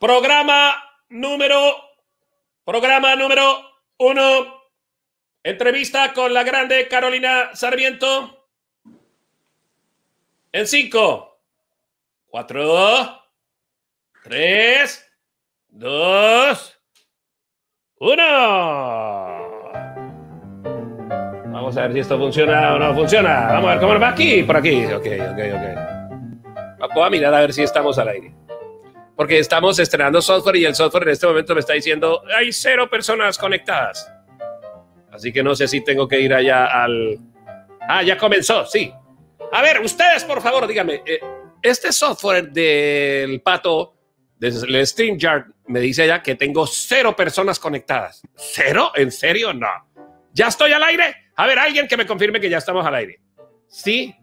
Programa número, programa número uno. Entrevista con la grande Carolina Sarmiento. En cinco, cuatro, tres, dos, uno a ver si esto funciona o no funciona. Vamos a ver cómo va aquí, por aquí. Ok, ok, ok. Voy a ah, mirar a ver si estamos al aire. Porque estamos estrenando software y el software en este momento me está diciendo, hay cero personas conectadas. Así que no sé si tengo que ir allá al... Ah, ya comenzó, sí. A ver, ustedes, por favor, díganme, eh, este software del pato, del StreamYard, me dice allá que tengo cero personas conectadas. ¿Cero? ¿En serio? No. ¿Ya estoy al aire? A ver, alguien que me confirme que ya estamos al aire. ¿Sí?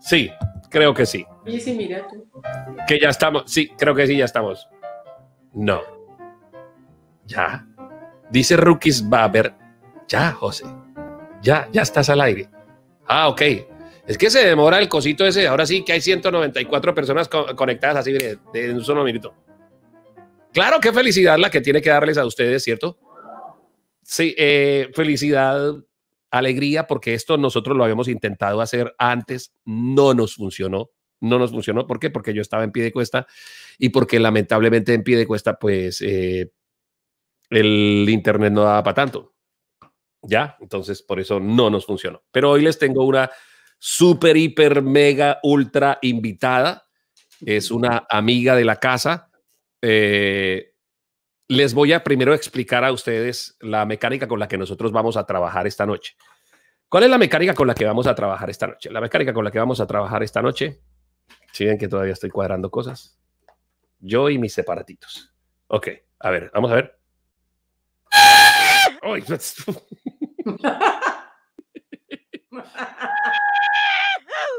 Sí, creo que sí. mira tú. Que ya estamos. Sí, creo que sí, ya estamos. No. Ya. Dice Rookies Baber. Ya, José. Ya, ya estás al aire. Ah, ok. Es que se demora el cosito ese. Ahora sí que hay 194 personas conectadas así en un solo minuto. Claro, qué felicidad la que tiene que darles a ustedes, ¿cierto? Sí, eh, felicidad, alegría, porque esto nosotros lo habíamos intentado hacer antes, no nos funcionó. No nos funcionó. ¿Por qué? Porque yo estaba en pie de cuesta y porque lamentablemente en pie de cuesta, pues eh, el internet no daba para tanto. Ya, entonces por eso no nos funcionó. Pero hoy les tengo una super, hiper, mega, ultra invitada. Es una amiga de la casa. Eh, les voy a primero explicar a ustedes la mecánica con la que nosotros vamos a trabajar esta noche. ¿Cuál es la mecánica con la que vamos a trabajar esta noche? La mecánica con la que vamos a trabajar esta noche, si ven que todavía estoy cuadrando cosas, yo y mis separatitos. Ok, a ver, vamos a ver.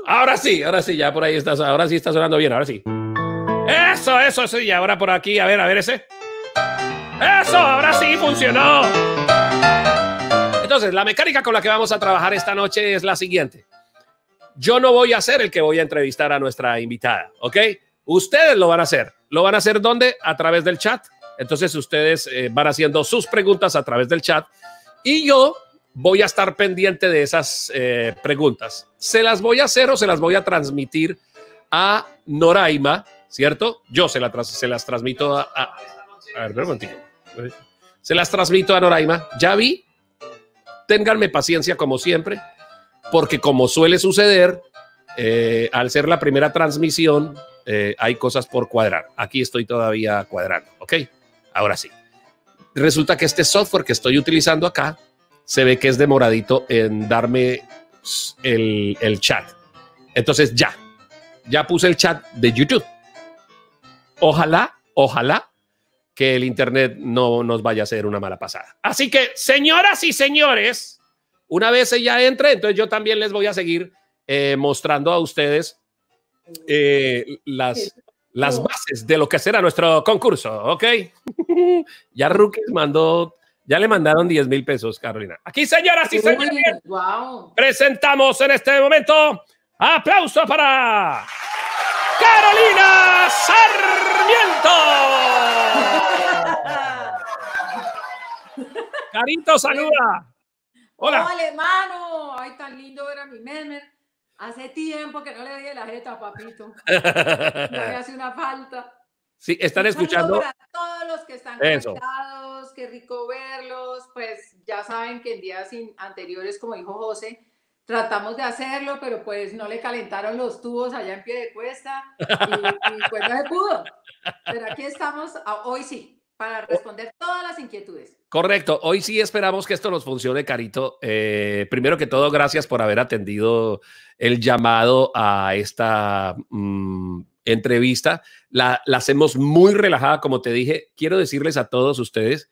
Ahora sí, ahora sí, ya por ahí estás, ahora sí está sonando bien, ahora sí. Eso, eso, sí, ahora por aquí, a ver, a ver ese. ¡Eso! Ahora sí funcionó. Entonces, la mecánica con la que vamos a trabajar esta noche es la siguiente. Yo no voy a ser el que voy a entrevistar a nuestra invitada, ¿ok? Ustedes lo van a hacer. ¿Lo van a hacer dónde? A través del chat. Entonces ustedes eh, van haciendo sus preguntas a través del chat y yo voy a estar pendiente de esas eh, preguntas. Se las voy a hacer o se las voy a transmitir a Noraima, ¿cierto? Yo se, la se las transmito a a ver, Se las transmito a Noraima. Ya vi. Ténganme paciencia como siempre, porque como suele suceder, eh, al ser la primera transmisión, eh, hay cosas por cuadrar. Aquí estoy todavía cuadrando, ¿ok? Ahora sí. Resulta que este software que estoy utilizando acá se ve que es demoradito en darme el chat. Entonces ya, ya puse el chat de YouTube. Ojalá, ojalá que el Internet no nos vaya a hacer una mala pasada. Así que, señoras y señores, una vez ella entre, entonces yo también les voy a seguir eh, mostrando a ustedes eh, las, las bases de lo que será nuestro concurso, ¿ok? ya Rukis mandó, ya le mandaron 10 mil pesos, Carolina. Aquí, señoras y señores, presentamos en este momento aplauso para Carolina Sarmiento. Carito, saluda. Hola. Hola, hermano. Ay, tan lindo era mi meme. Hace tiempo que no le di la jeta, papito. me hace una falta. Sí, están escuchando. Para todos los que están conectados, qué rico verlos. Pues ya saben que en días anteriores, como dijo José, tratamos de hacerlo, pero pues no le calentaron los tubos allá en pie de cuesta y pues no se pudo. Pero aquí estamos, hoy sí, para responder todas las inquietudes. Correcto. Hoy sí esperamos que esto nos funcione, Carito. Eh, primero que todo, gracias por haber atendido el llamado a esta mm, entrevista. La, la hacemos muy relajada, como te dije. Quiero decirles a todos ustedes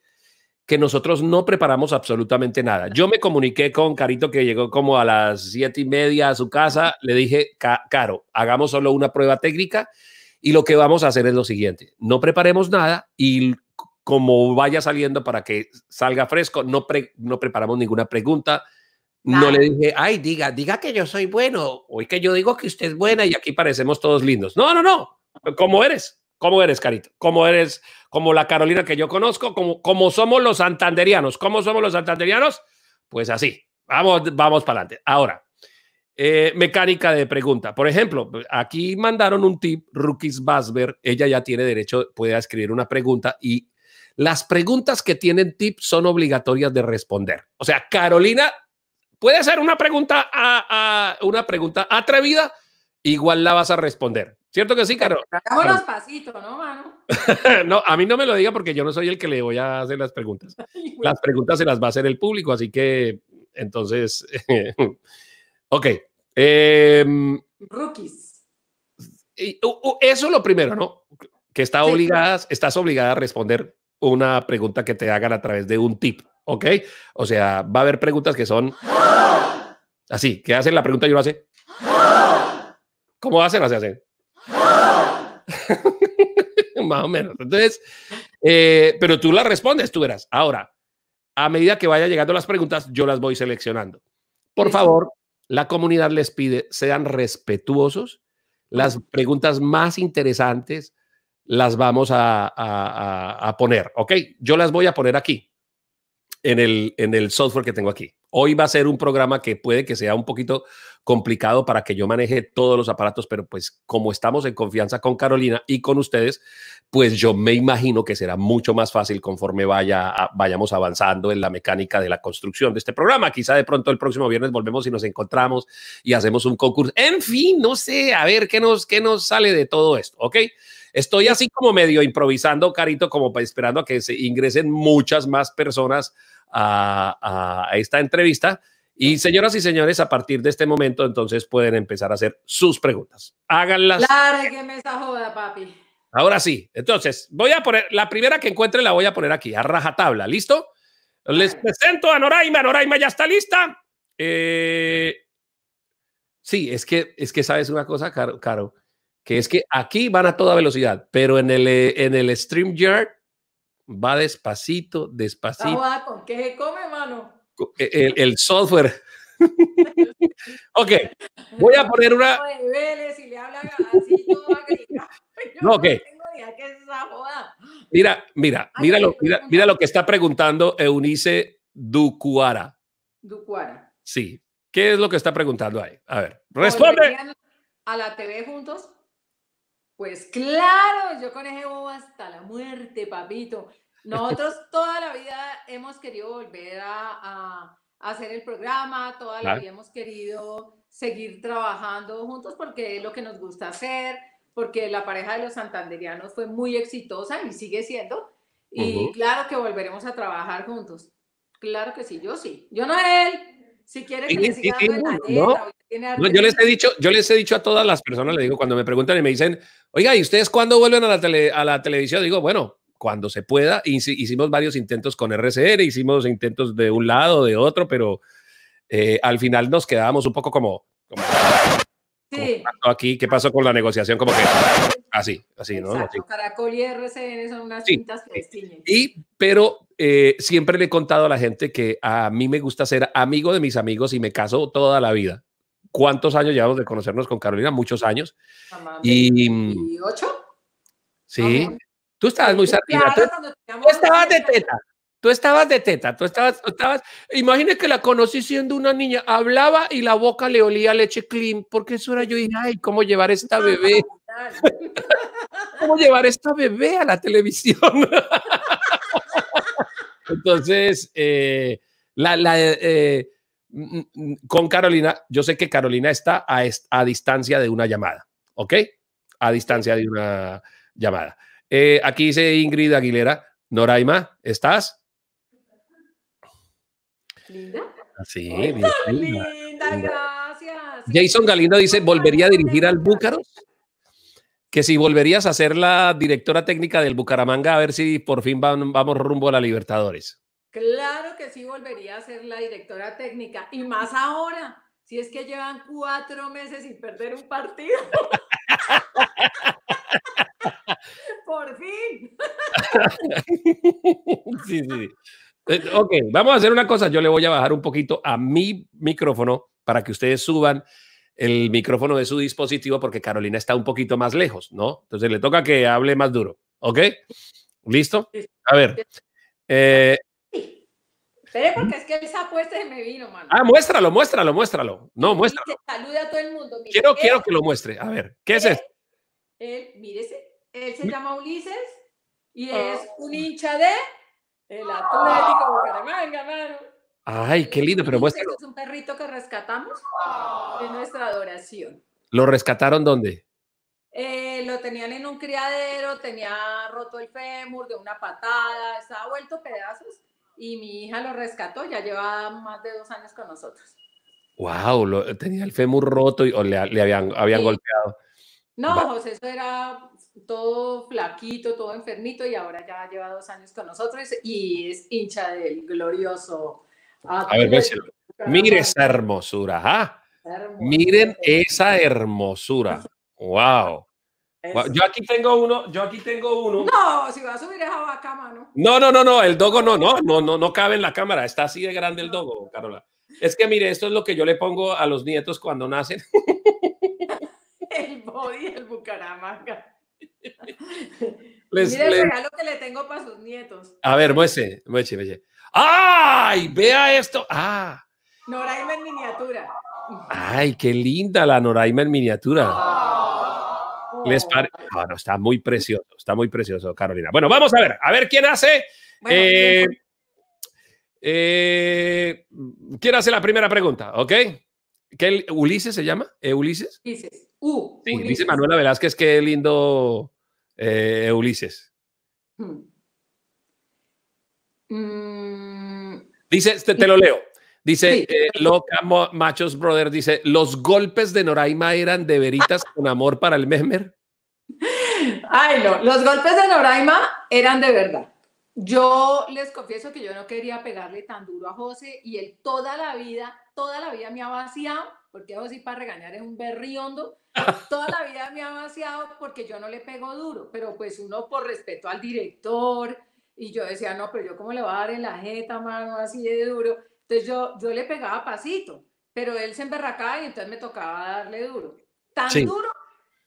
que nosotros no preparamos absolutamente nada. Yo me comuniqué con Carito que llegó como a las siete y media a su casa. Le dije, Caro, hagamos solo una prueba técnica y lo que vamos a hacer es lo siguiente. No preparemos nada y como vaya saliendo para que salga fresco. No, no preparamos ninguna pregunta. No le dije, ay, diga, diga que yo soy bueno, o que yo digo que usted es buena y aquí parecemos todos lindos. No, no, no. ¿Cómo eres? ¿Cómo eres, Carito? ¿Cómo eres? Como la Carolina que yo conozco, como, como somos los santanderianos. ¿Cómo somos los santanderianos? Pues así. Vamos, vamos para adelante. Ahora, eh, mecánica de pregunta. Por ejemplo, aquí mandaron un tip, Rukis Basber. Ella ya tiene derecho, puede escribir una pregunta y las preguntas que tienen tip son obligatorias de responder. O sea, Carolina puede ser una pregunta a, una pregunta atrevida, igual la vas a responder. ¿Cierto que sí, Caro? los pasito, ¿no, mano? no, a mí no me lo diga porque yo no soy el que le voy a hacer las preguntas. Las preguntas se las va a hacer el público, así que entonces. ok. Em, Rookies. eso es lo primero, ¿no? Que está estás obligada a responder una pregunta que te hagan a través de un tip, ¿ok? O sea, va a haber preguntas que son así, que hacen la pregunta yo lo hace. ¿Cómo hacen? Así hacen. Más o menos. Entonces, eh, pero tú la respondes, tú verás. Ahora, a medida que vaya llegando las preguntas, yo las voy seleccionando. Por favor, la comunidad les pide, sean respetuosos. Las preguntas más interesantes, las vamos a, poner. Ok, yo las voy a poner aquí en el, en el software que tengo aquí. Hoy va a ser un programa que puede que sea un poquito complicado para que yo maneje todos los aparatos, pero pues como estamos en confianza con Carolina y con ustedes, pues yo me imagino que será mucho más fácil conforme vaya, vayamos avanzando en la mecánica de la construcción de este programa. Quizá de pronto el próximo viernes volvemos y nos encontramos y hacemos un concurso. En fin, no sé, a ver qué nos, qué nos sale de todo esto, ¿ok? Estoy así como medio improvisando, Carito, como esperando a que se ingresen muchas más personas a, esta entrevista. Y señoras y señores, a partir de este momento, entonces pueden empezar a hacer sus preguntas. Háganlas. Lárgueme esa joda, papi. Ahora sí. Entonces, voy a poner la primera que encuentre, la voy a poner aquí, a rajatabla. ¿Listo? Les presento a Noraima. Noraima ya está lista. Eh, sí, es que, es que sabes una cosa, Caro. Caro que es que aquí van a toda velocidad, pero en el, eh, en el StreamYard va despacito, despacito. ¿Qué se come, mano? Eh, el, software. ok, voy a poner una. No, ok. Mira, mira, mira lo, mira, mira lo que está preguntando Eunice Ducuara. Ducuara. Sí. ¿Qué es lo que está preguntando ahí? A ver, responde. ¿A la TV juntos? Pues claro, yo con conejo hasta la muerte, papito. Nosotros toda la vida hemos querido volver a, hacer el programa, toda la vida hemos querido seguir trabajando juntos porque es lo que nos gusta hacer, porque la pareja de los santanderianos fue muy exitosa y sigue siendo. Y claro que volveremos a trabajar juntos. Claro que sí, yo sí. Yo no él. Si quieres. que le siga dando la yo les he dicho, yo les he dicho a todas las personas, le digo, cuando me preguntan y me dicen, oiga, ¿y ustedes cuándo vuelven a la, tele, a la televisión? Digo, bueno, cuando se pueda. Hicimos varios intentos con RCR, hicimos intentos de un lado, de otro, pero eh, al final nos quedábamos un poco como, aquí, ¿qué pasó con la negociación? Como que así, así, ¿no? Caracol y son unas cintas que pero eh, siempre le he contado a la gente que a mí me gusta ser amigo de mis amigos y me caso toda la vida cuántos años llevamos de conocernos con Carolina, muchos años. y, ¿28? Mm, sí. Tú estabas muy satisfecha. Tú, estabas de teta. Tú estabas de teta. Tú estabas, Imagínate que la conocí siendo una niña. Hablaba y la boca le olía leche clean, porque eso era yo. Y ay, cómo llevar esta bebé. cómo llevar esta bebé a la televisión. Entonces, eh, la, la eh, Mm, mm, con Carolina, yo sé que Carolina está a, distancia de una llamada, ¿ok? A distancia de una llamada. Eh, aquí dice Ingrid Aguilera, Noraima, ¿estás? ¿Linda? Sí, linda, gracias. Jason Galindo dice, ¿volvería a dirigir al Búcaros? que si volverías a ser la directora técnica del Bucaramanga, a ver si por fin vamos rumbo a la Libertadores. Claro que sí volvería a ser la directora técnica y más ahora, si es que llevan cuatro meses sin perder un partido. Por fin. sí, sí. Eh, ok, vamos a hacer una cosa. Yo le voy a bajar un poquito a mi micrófono para que ustedes suban el micrófono de su dispositivo porque Carolina está un poquito más lejos, ¿no? Entonces le toca que hable más duro, ¿ok? ¿Listo? A ver. Eh, Espere, porque es que esa apuesta se me vino, mano. Ah, muéstralo, muéstralo, muéstralo. No, muéstralo. salude a todo el mundo. quiero, quiero que lo muestre. A ver, ¿qué es eso? Él, mírese, él se llama Ulises y ah. es un hincha de el Atlético Bucaramanga, mano. Ay, qué lindo, pero muéstralo. Es un perrito que rescatamos ah. de nuestra adoración. ¿Lo rescataron dónde? Eh, lo tenían en un criadero, tenía roto el fémur de una patada, estaba vuelto pedazos y mi hija lo rescató, ya lleva más de dos años con nosotros. ¡Wow! tenía el fémur roto y, le, habían, habían golpeado. No, José, eso era todo flaquito, todo enfermito y ahora ya lleva dos años con nosotros y es hincha del glorioso. A ver, Mire esa hermosura, ¿ah? Miren esa hermosura. ¡Wow! Yo aquí tengo uno, yo aquí tengo uno. No, si vas a subir esa vaca, ¿no? No, no, no, no, el dogo no, no, no, no, no cabe en la cámara, está así de grande el dogo, Carola. Es que mire, esto es lo que yo le pongo a los nietos cuando nacen. el body el Bucaramanga. Mire, Mira el regalo que le tengo para sus nietos. A ver, muese, muese, muese. ¡Ay! Vea esto. ¡Ah! Noraima en miniatura. ¡Ay, qué linda la Noraima en miniatura! Ah está muy precioso, está muy precioso, Carolina. Bueno, vamos a ver, a ver quién hace. Eh, eh, ¿Quién hace la primera pregunta? ¿Ok? ¿Qué, ¿Ulises se llama? ¿E ¿Ulises? Ulises. Manuela Velázquez, qué lindo eh, e Ulises. Hmm. Mm. Dice, te lo leo. Dice eh, Loca Machos Brother, dice, ¿los golpes de Noraima eran de veritas con amor para el memer? Ay, no, los golpes de Noraima eran de verdad. Yo les confieso que yo no quería pegarle tan duro a José y él toda la vida, toda la vida me ha vaciado, porque José para regañar es un berriondo, toda la vida me ha vaciado porque yo no le pego duro, pero pues uno por respeto al director y yo decía, no, pero yo cómo le voy a dar en la jeta, mano, así de duro yo, yo le pegaba pasito, pero él se emberracaba y entonces me tocaba darle duro. Tan duro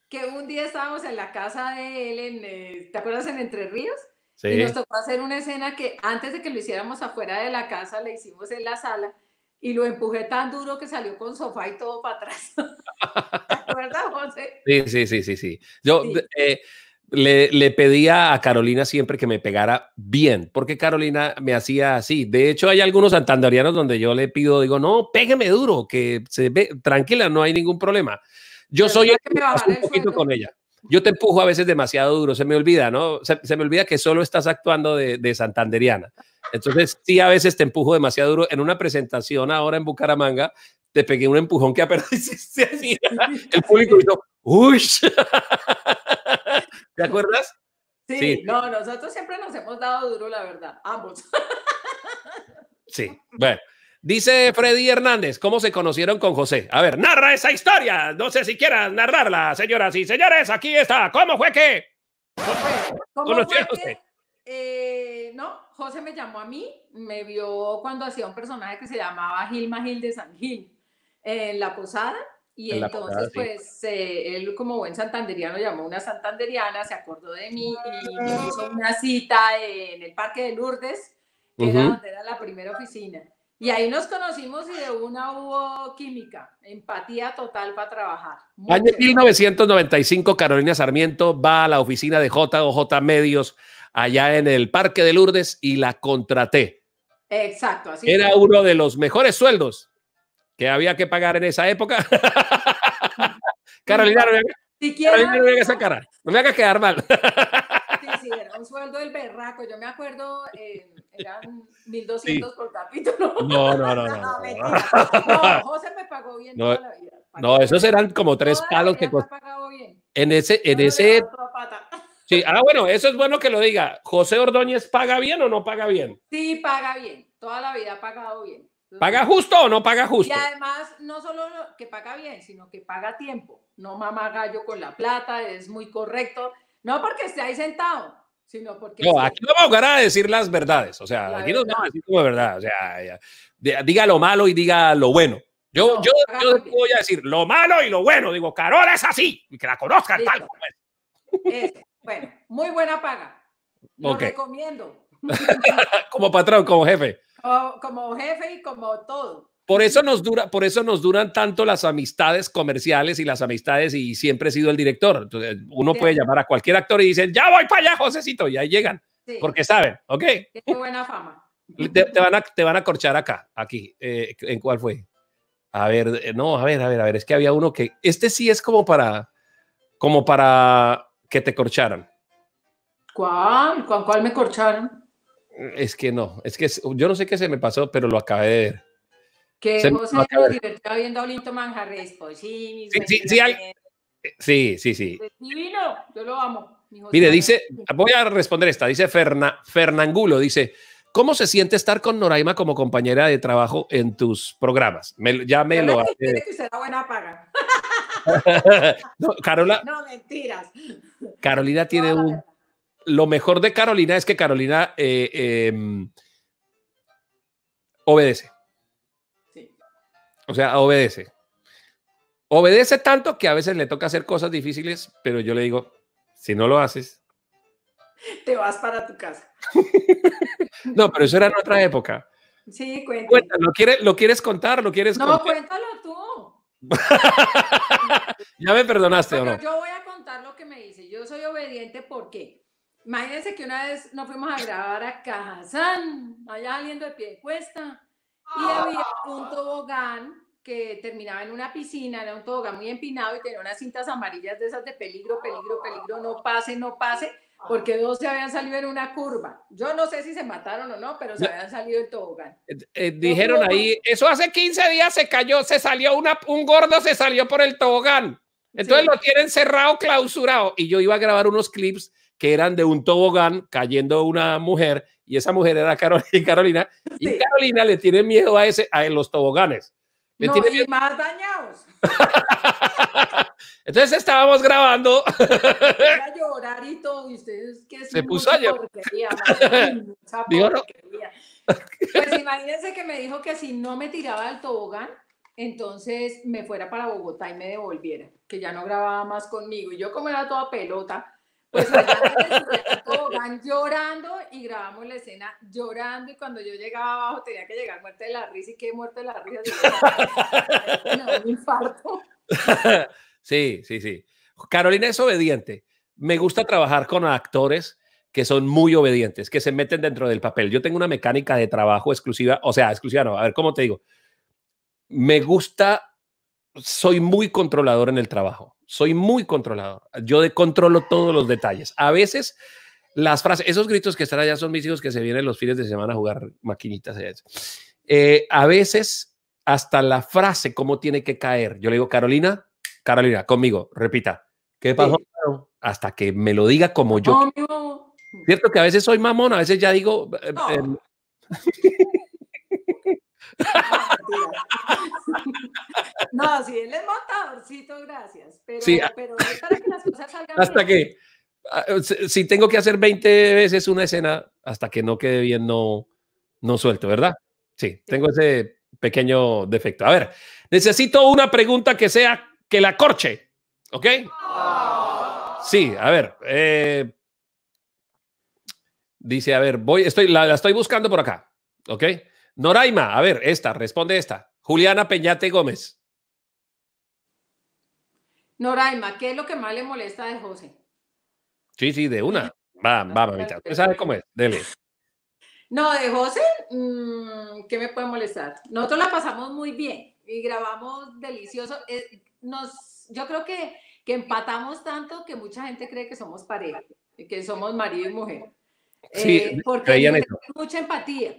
que un día estábamos en la casa de él, en, eh, ¿te acuerdas? En Entre Ríos. Y nos tocó hacer una escena que antes de que lo hiciéramos afuera de la casa, le hicimos en la sala y lo empujé tan duro que salió con sofá y todo para atrás. ¿Te José? Sí, sí, sí, sí, Yo, eh, le, pedía a Carolina siempre que me pegara bien, porque Carolina me hacía así. De hecho, hay algunos santandereanos donde yo le pido, digo, no, pégame duro, que se ve tranquila, no hay ningún problema. Yo soy el que me un poquito con ella. Yo te empujo a veces demasiado duro, se me olvida, ¿no? Se, me olvida que solo estás actuando de, de santanderiana. Entonces, sí, a veces te empujo demasiado duro. En una presentación ahora en Bucaramanga, te pegué un empujón que apenas El público dijo ¡uy! ¿Te acuerdas? Sí, no, nosotros siempre nos hemos dado duro, la verdad, ambos. Sí, bueno. Dice Freddy Hernández, ¿cómo se conocieron con José? A ver, narra esa historia. No sé si quieras narrarla, señoras y señores. Aquí está. ¿Cómo fue que? ¿Cómo fue que eh, no, José me llamó a mí, me vio cuando hacía un personaje que se llamaba Gilma Gil de San Gil en La Posada y entonces, pues, eh, él como buen santanderiano llamó una santanderiana, se acordó de mí y me hizo una cita en el Parque de Lourdes, que era era la primera oficina. Y ahí nos conocimos y de una hubo química, empatía total para trabajar. Año 1995, Carolina Sarmiento va a la oficina de JOJ Medios allá en el Parque de Lourdes y la contraté. Exacto, así. Era uno de los mejores sueldos que había que pagar en esa época. Carolina, no me, no me hagas no me quedar mal. sí, sí, era un sueldo del berraco. Yo me acuerdo, em, eran 1200 por capítulo. No, no, no. No, José me pagó bien toda la vida. No, esos eran como tres palos que costó. En ese, en ese. Sí, ah, bueno, eso es bueno que lo diga. ¿José Ordóñez paga bien o no paga bien? Sí, paga bien. Toda la vida ha pagado bien. ¿Paga justo o no paga justo? Y además, no solo que paga bien, sino que paga tiempo. No mamá gallo con la plata, es muy correcto. No porque esté ahí sentado, sino porque... No, aquí no vamos a a decir las verdades. O sea, aquí no vamos a decir como verdad. O sea, diga lo malo y diga lo bueno. Yo, yo, yo voy a decir lo malo y lo bueno. Digo, Carola es así. Y que la conozcan tal como es. Bueno, muy buena paga. Lo recomiendo. como patrón, como jefe como jefe y como todo. Por eso, nos dura, por eso nos duran tanto las amistades comerciales y las amistades y siempre he sido el director. uno puede llamar a cualquier actor y dicen, ya voy para allá, Josecito, y ahí llegan, porque saben, ¿ok? Qué buena fama. Te, van a, te van a corchar acá, aquí. Eh, ¿En cuál fue? A ver, eh, no, a ver, a ver, a ver, es que había uno que, este sí es como para, como para que te corcharan. ¿Cuál? ¿Cuál, cuál me corcharon? Es que no, es que yo no sé qué se me pasó, pero lo acabé de ver. Que se José nos viendo a Olinto Manjarres, pues sí, sí, sí, sí, sí, sí, sí. Divino, yo lo amo. Mire, dice, voy a responder esta, dice Ferna, Fernangulo, dice, ¿cómo se siente estar con Noraima como compañera de trabajo en tus programas? ya me lo no, Carola. No, mentiras. Carolina tiene un lo mejor de Carolina es que Carolina eh, em, obedece. Sí. O sea, obedece. Obedece tanto que a veces le toca hacer cosas difíciles, pero yo le digo, si no lo haces... Te vas para tu casa. no, pero eso era en otra época. Sí, cuéntalo. ¿lo, quieres, ¿Lo quieres contar? ¿Lo quieres no, cuéntalo tú. ya me perdonaste, ¿o no? Yo voy a contar lo que me dice. Yo soy obediente, porque... Imagínense que una vez nos fuimos a grabar a Cajazán, allá saliendo de pie de cuesta, y ah. había un tobogán que terminaba en una piscina, era un tobogán muy empinado y tenía unas cintas amarillas de esas de peligro, peligro, peligro, no pase, no pase, porque dos se habían salido en una curva. Yo no sé si se mataron o no, pero se habían salido del tobogán. Eh, eh, dijeron ahí, eso hace 15 días se cayó, se salió una, un gordo, se salió por el tobogán. Entonces lo tienen cerrado, clausurado. Y yo iba a grabar unos clips que eran de un tobogán cayendo una mujer y esa mujer era Carolina. Y Carolina le tiene miedo a, ese, a los toboganes. Le más dañados. Entonces estábamos grabando. A llorar y todo, y ustedes que se puso a llorar. No. Pues imagínense que me dijo que si no me tiraba del tobogán, entonces me fuera para Bogotá y me devolviera, que ya no grababa más conmigo. Y yo como era toda pelota, pues van llorando y grabamos la escena llorando y cuando yo llegaba abajo tenía que llegar Muerte de la risa y qué Muerte de la risa. infarto. Sí, sí, sí. Carolina es obediente. Me gusta trabajar con actores que son muy obedientes, que se meten dentro del papel. Yo tengo una mecánica de trabajo exclusiva, o sea, exclusiva no, a ver cómo te digo. Me gusta soy muy controlador en el trabajo. Soy muy controlador. Yo de controlo todos los detalles. A veces las frases, esos gritos que están allá son mis hijos que se vienen los fines de semana a jugar maquinitas. Eh, a veces hasta la frase, cómo tiene que caer. Yo le digo, Carolina, Carolina, conmigo, repita. ¿Qué pasó? Hasta que me lo diga como yo. Cierto que a veces soy mamón, a veces ya digo... Eh, eh, No, si él es montadorcito, gracias. Pero, ah. es para que las cosas salgan Hasta que, ah, si tengo que hacer 20 veces una escena, hasta que no quede bien, no, no suelto, ¿verdad? Sí, tengo ese pequeño defecto. A ver, necesito una pregunta que sea que la corche, ¿ok? Sí, a ver. Eh, dice, a ver, voy, estoy, la estoy buscando por acá, ¿ok? Noraima, a ver, esta, responde esta. Juliana Peñate Gómez. Noraima, ¿qué es lo que más le molesta de José? Sí, sí, de una. Va, va, mamita. Usted sabe cómo es. Dele. No, de José, mm, ¿qué me puede molestar? Nosotros la pasamos muy bien y grabamos delicioso. Eh, nos, yo creo que, que empatamos tanto que mucha gente cree que somos pareja, que somos marido y mujer. Sí, eh, porque hay mucha empatía.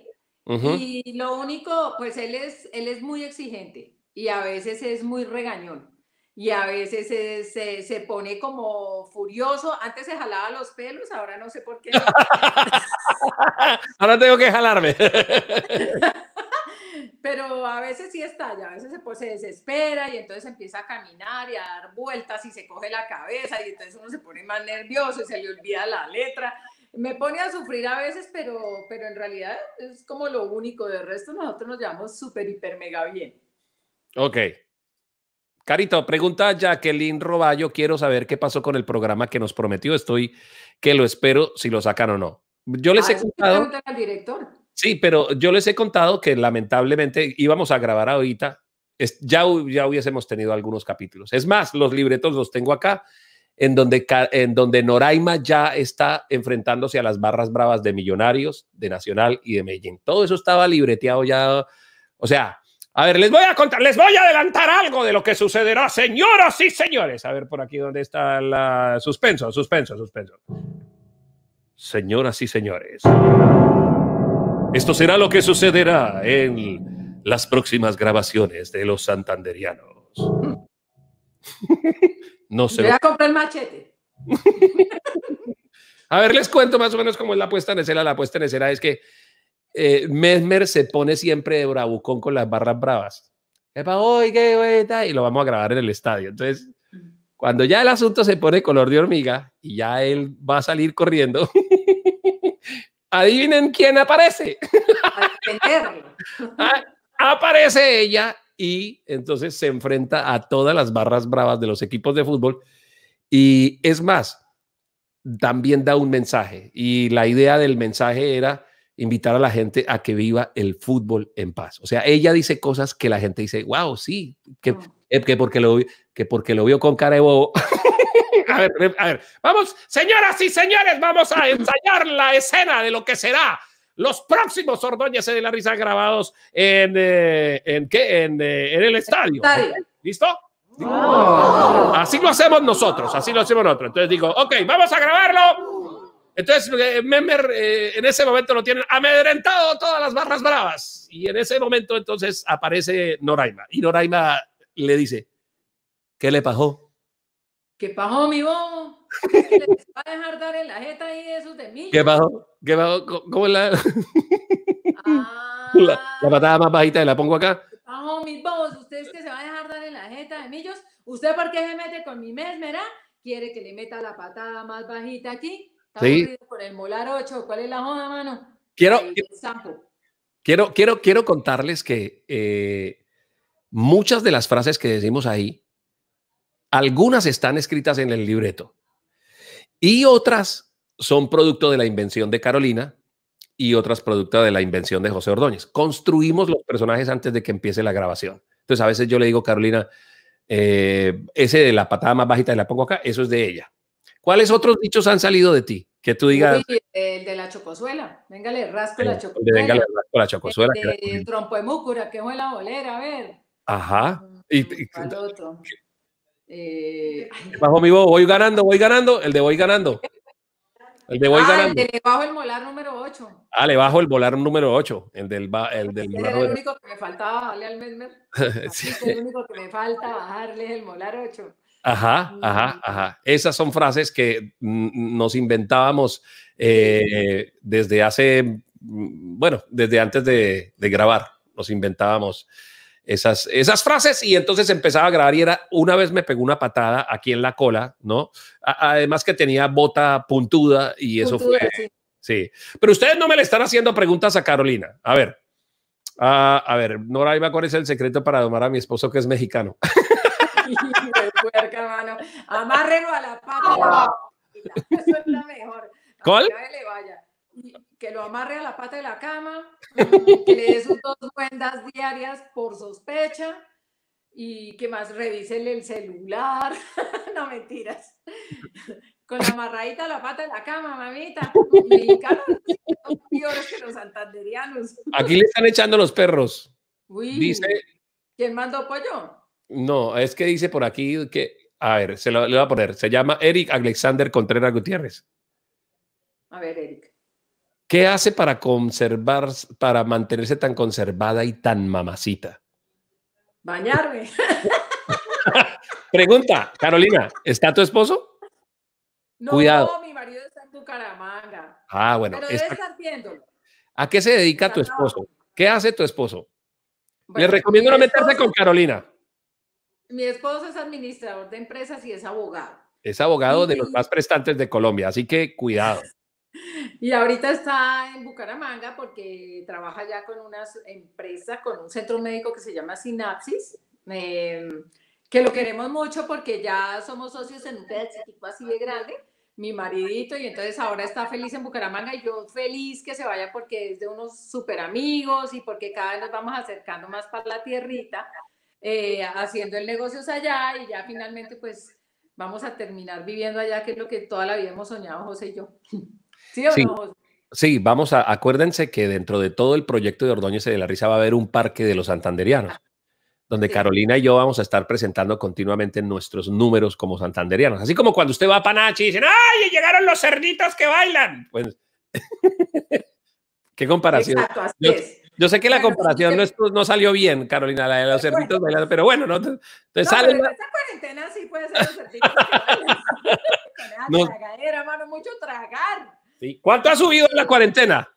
Y lo único, pues él es, él es muy exigente y a veces es muy regañón y a veces se, se, pone como furioso. Antes se jalaba los pelos, ahora no sé por qué. ahora tengo que jalarme. Pero a veces sí estalla, a veces pues, se desespera y entonces empieza a caminar y a dar vueltas y se coge la cabeza y entonces uno se pone más nervioso y se le olvida la letra me pone a sufrir a veces, pero, pero en realidad es como lo único. De resto, nosotros nos llevamos súper, hiper, mega bien. Ok. Carito, pregunta Jacqueline Roballo. Quiero saber qué pasó con el programa que nos prometió. Estoy que lo espero si lo sacan o no. Yo les ah, he contado. Al director. Sí, pero yo les he contado que lamentablemente íbamos a grabar ahorita. Es, ya, ya hubiésemos tenido algunos capítulos. Es más, los libretos los tengo acá en donde, en donde Noraima ya está enfrentándose a las barras bravas de Millonarios, de Nacional y de Medellín. Todo eso estaba libreteado ya. O sea, a ver, les voy a contar, les voy a adelantar algo de lo que sucederá, señoras y señores. A ver por aquí dónde está la suspenso, suspenso, suspenso. Señoras y señores, esto será lo que sucederá en las próximas grabaciones de los santanderianos. No ve Voy a comprar el machete. a ver, les cuento más o menos cómo es la apuesta en escena. La puesta en escena es que eh, Mesmer se pone siempre de bravucón con las barras bravas. y lo vamos a grabar en el estadio. Entonces, cuando ya el asunto se pone color de hormiga y ya él va a salir corriendo, adivinen quién aparece. Ah, aparece ella y entonces se enfrenta a todas las barras bravas de los equipos de fútbol. Y es más, también da un mensaje y la idea del mensaje era invitar a la gente a que viva el fútbol en paz. O sea, ella dice cosas que la gente dice, wow, sí, que, eh, que, porque, lo, que porque lo vio con cara de bobo. a, ver, a ver, vamos, señoras y señores, vamos a ensayar la escena de lo que será los próximos Ordóñez de la Risa grabados en, eh, en, ¿qué? En, eh, el estadio. ¿Listo? Oh. Así lo hacemos nosotros, así lo hacemos nosotros. Entonces digo, ok, vamos a grabarlo. Entonces, eh, en ese momento lo tienen amedrentado todas las barras bravas. Y en ese momento entonces aparece Noraima. Y Noraima le dice, ¿qué le pasó? ¿Qué pasó, mi voz se les va a dejar dar en la jeta ahí de esos de mí. ¿Qué pasó? ¿Qué pasó? ¿Cómo es ah. la... la, patada más bajita? ¿La pongo acá? Ah, mis ustedes que se va a dejar dar en la jeta de millos. ¿Usted por qué se mete con mi mesmera? ¿Quiere que le meta la patada más bajita aquí? sí. por el molar 8? ¿Cuál es la joda, mano? Quiero... quiero, quiero, quiero contarles que eh, muchas de las frases que decimos ahí, algunas están escritas en el libreto y otras son producto de la invención de Carolina y otras producto de la invención de José Ordóñez. Construimos los personajes antes de que empiece la grabación. Entonces a veces yo le digo, Carolina, eh, ese de la patada más bajita y la pongo acá, eso es de ella. ¿Cuáles otros dichos han salido de ti? Que tú digas. el de la chocosuela. Véngale, rasco la chocosuela. rasco la chocosuela. Eh, el de, trompo de múcura, que huele a bolera, a ver. Ajá. Mm, otro? bajo eh, mi voz, voy ganando, voy ganando, el de voy ganando. El de voy ah, ganando. El de ah, le bajo el molar número 8. Ah, le bajo el volar número 8. El del. El del el único que me faltaba bajarle al Mesmer. sí. es el único que me falta bajarle el molar 8. Ajá, mm. ajá, ajá. Esas son frases que nos inventábamos eh, desde hace, mm, bueno, desde antes de grabar, nos inventábamos esas, esas frases y entonces empezaba a grabar y era, una vez me pegó una patada aquí en la cola, ¿no? además que tenía bota puntuda y eso fue... Sí. pero ustedes no me le están haciendo preguntas a Carolina. A ver, a, ah, a ver, Nora, Iba, ¿cuál es el secreto para domar a mi esposo que es mexicano? Amárrenlo a la pata. Eso es lo mejor. ¿Cuál? que lo amarre a la pata de la cama, que le dé sus dos cuentas diarias por sospecha y que más revisele el celular. no mentiras. Con la amarradita a la pata de la cama, mamita. Los mexicanos son peores que los santanderianos. Aquí le están echando los perros. ¿Quién mandó pollo? No, es que dice por aquí que. A ver, se lo, le voy a poner. Se llama Eric Alexander Contreras Gutiérrez. A ver, Eric. ¿Qué hace para conservar, para mantenerse tan conservada y tan mamacita? Bañarme. Pregunta, Carolina, ¿está tu esposo? No, no, mi marido está en Tucaramanga. Ah, bueno. Pero está... estar ¿A qué se dedica tu esposo? ¿Qué hace tu esposo? Le recomiendo no meterse con Carolina. Mi esposo es administrador de empresas y es abogado. Es abogado de los más prestantes de Colombia, así que cuidado. Y ahorita está en Bucaramanga porque trabaja ya con una empresa, con un centro médico que se llama Sinapsis, em, que lo queremos mucho porque ya somos socios en un pedacito así de grande, mi maridito, y entonces ahora está feliz en Bucaramanga y yo feliz que se vaya porque es de unos súper amigos y porque cada vez nos vamos acercando más para la tierrita, eh, haciendo el negocio allá y ya finalmente pues vamos a terminar viviendo allá, que es lo que toda la vida hemos soñado José y yo. ¿Sí sí. vamos a, acuérdense que dentro de todo el proyecto de Ordóñez y de la Risa va a haber un parque de los santanderianos, ah, donde Carolina y yo vamos a estar presentando continuamente nuestros números como santanderianos. Así como cuando usted va a Panachi y dicen, ¡ay, llegaron los cerditos que bailan! Pues, qué comparación. yo, sé que la comparación no, salió bien, Carolina, la de los pues cerditos bailando, pero bueno, no, entonces sale... cuarentena sí puede ser los cerditos mucho tragar. ¿Cuánto ha subido en la cuarentena?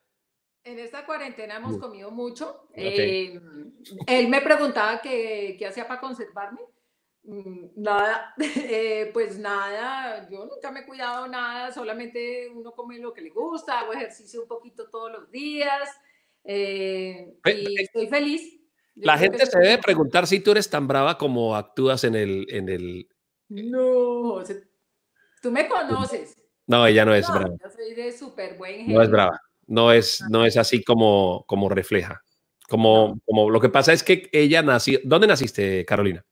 En esta cuarentena hemos comido mucho. Eh, él me preguntaba qué, hacía para conservarme. Mm, nada, eh, pues nada, yo nunca me he cuidado nada, solamente uno come lo que le gusta, hago ejercicio un poquito todos los días eh, y estoy feliz. la gente se debe preguntar si tú eres tan brava como actúas en el... En el... No, tú me conoces. No, ella no es brava. Yo soy de súper buen No es brava. No es, no es así como, como refleja. Como, como lo que pasa es que ella nació. ¿Dónde naciste, Carolina?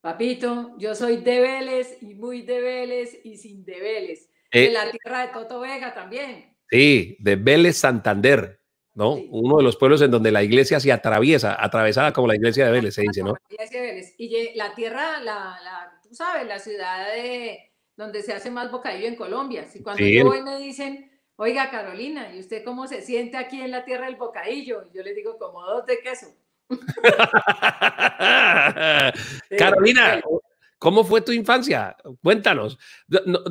Papito, yo soy de Vélez y muy de Vélez y sin de Vélez. Eh, de la tierra de Toto Vega también. Sí, de Vélez Santander, ¿no? Uno de los pueblos en donde la iglesia se atraviesa, atravesada como la iglesia de Vélez, se dice, ¿no? La iglesia de Vélez. Y la tierra, la, tú sabes, la ciudad de donde se hace más bocadillo en Colombia. Si cuando yo voy me dicen, oiga Carolina, ¿y usted cómo se siente aquí en la tierra del bocadillo? Y yo le digo, como dos de queso. Carolina, ¿cómo fue tu infancia? Cuéntanos.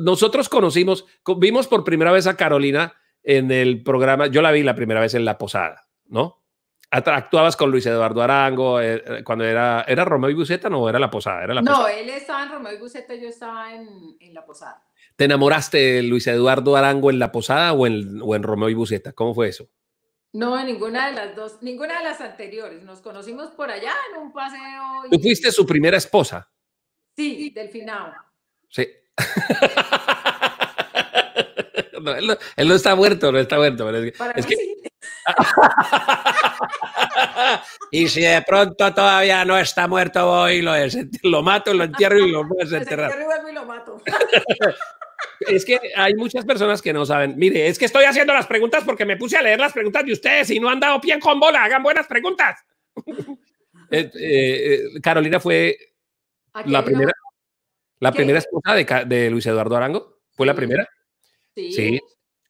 Nosotros conocimos, vimos por primera vez a Carolina en el programa, yo la vi la primera vez en La Posada, ¿no? actuabas con Luis Eduardo Arango eh, eh, cuando era, era Romeo y Buceta, no era la posada, era la No, él estaba en Romeo y Buceta, yo estaba en, la posada. ¿Te enamoraste de Luis Eduardo Arango en la posada o en, en Romeo y Buceta? ¿Cómo fue eso? No, en ninguna de las dos, ninguna de las anteriores. Nos conocimos por allá en un paseo. ¿Tú fuiste su primera esposa? Sí, del Sí. él, no, está muerto, no está muerto. es que, y si de pronto todavía no está muerto, voy y lo, lo mato, lo entierro y lo voy a desenterrar. Es que hay muchas personas que no saben. Mire, es que estoy haciendo las preguntas porque me puse a leer las preguntas de ustedes y no han dado pie con bola. Hagan buenas preguntas. Eh, eh, eh, Carolina fue la primera, la primera esposa de Luis Eduardo Arango. ¿Fue la primera? Sí.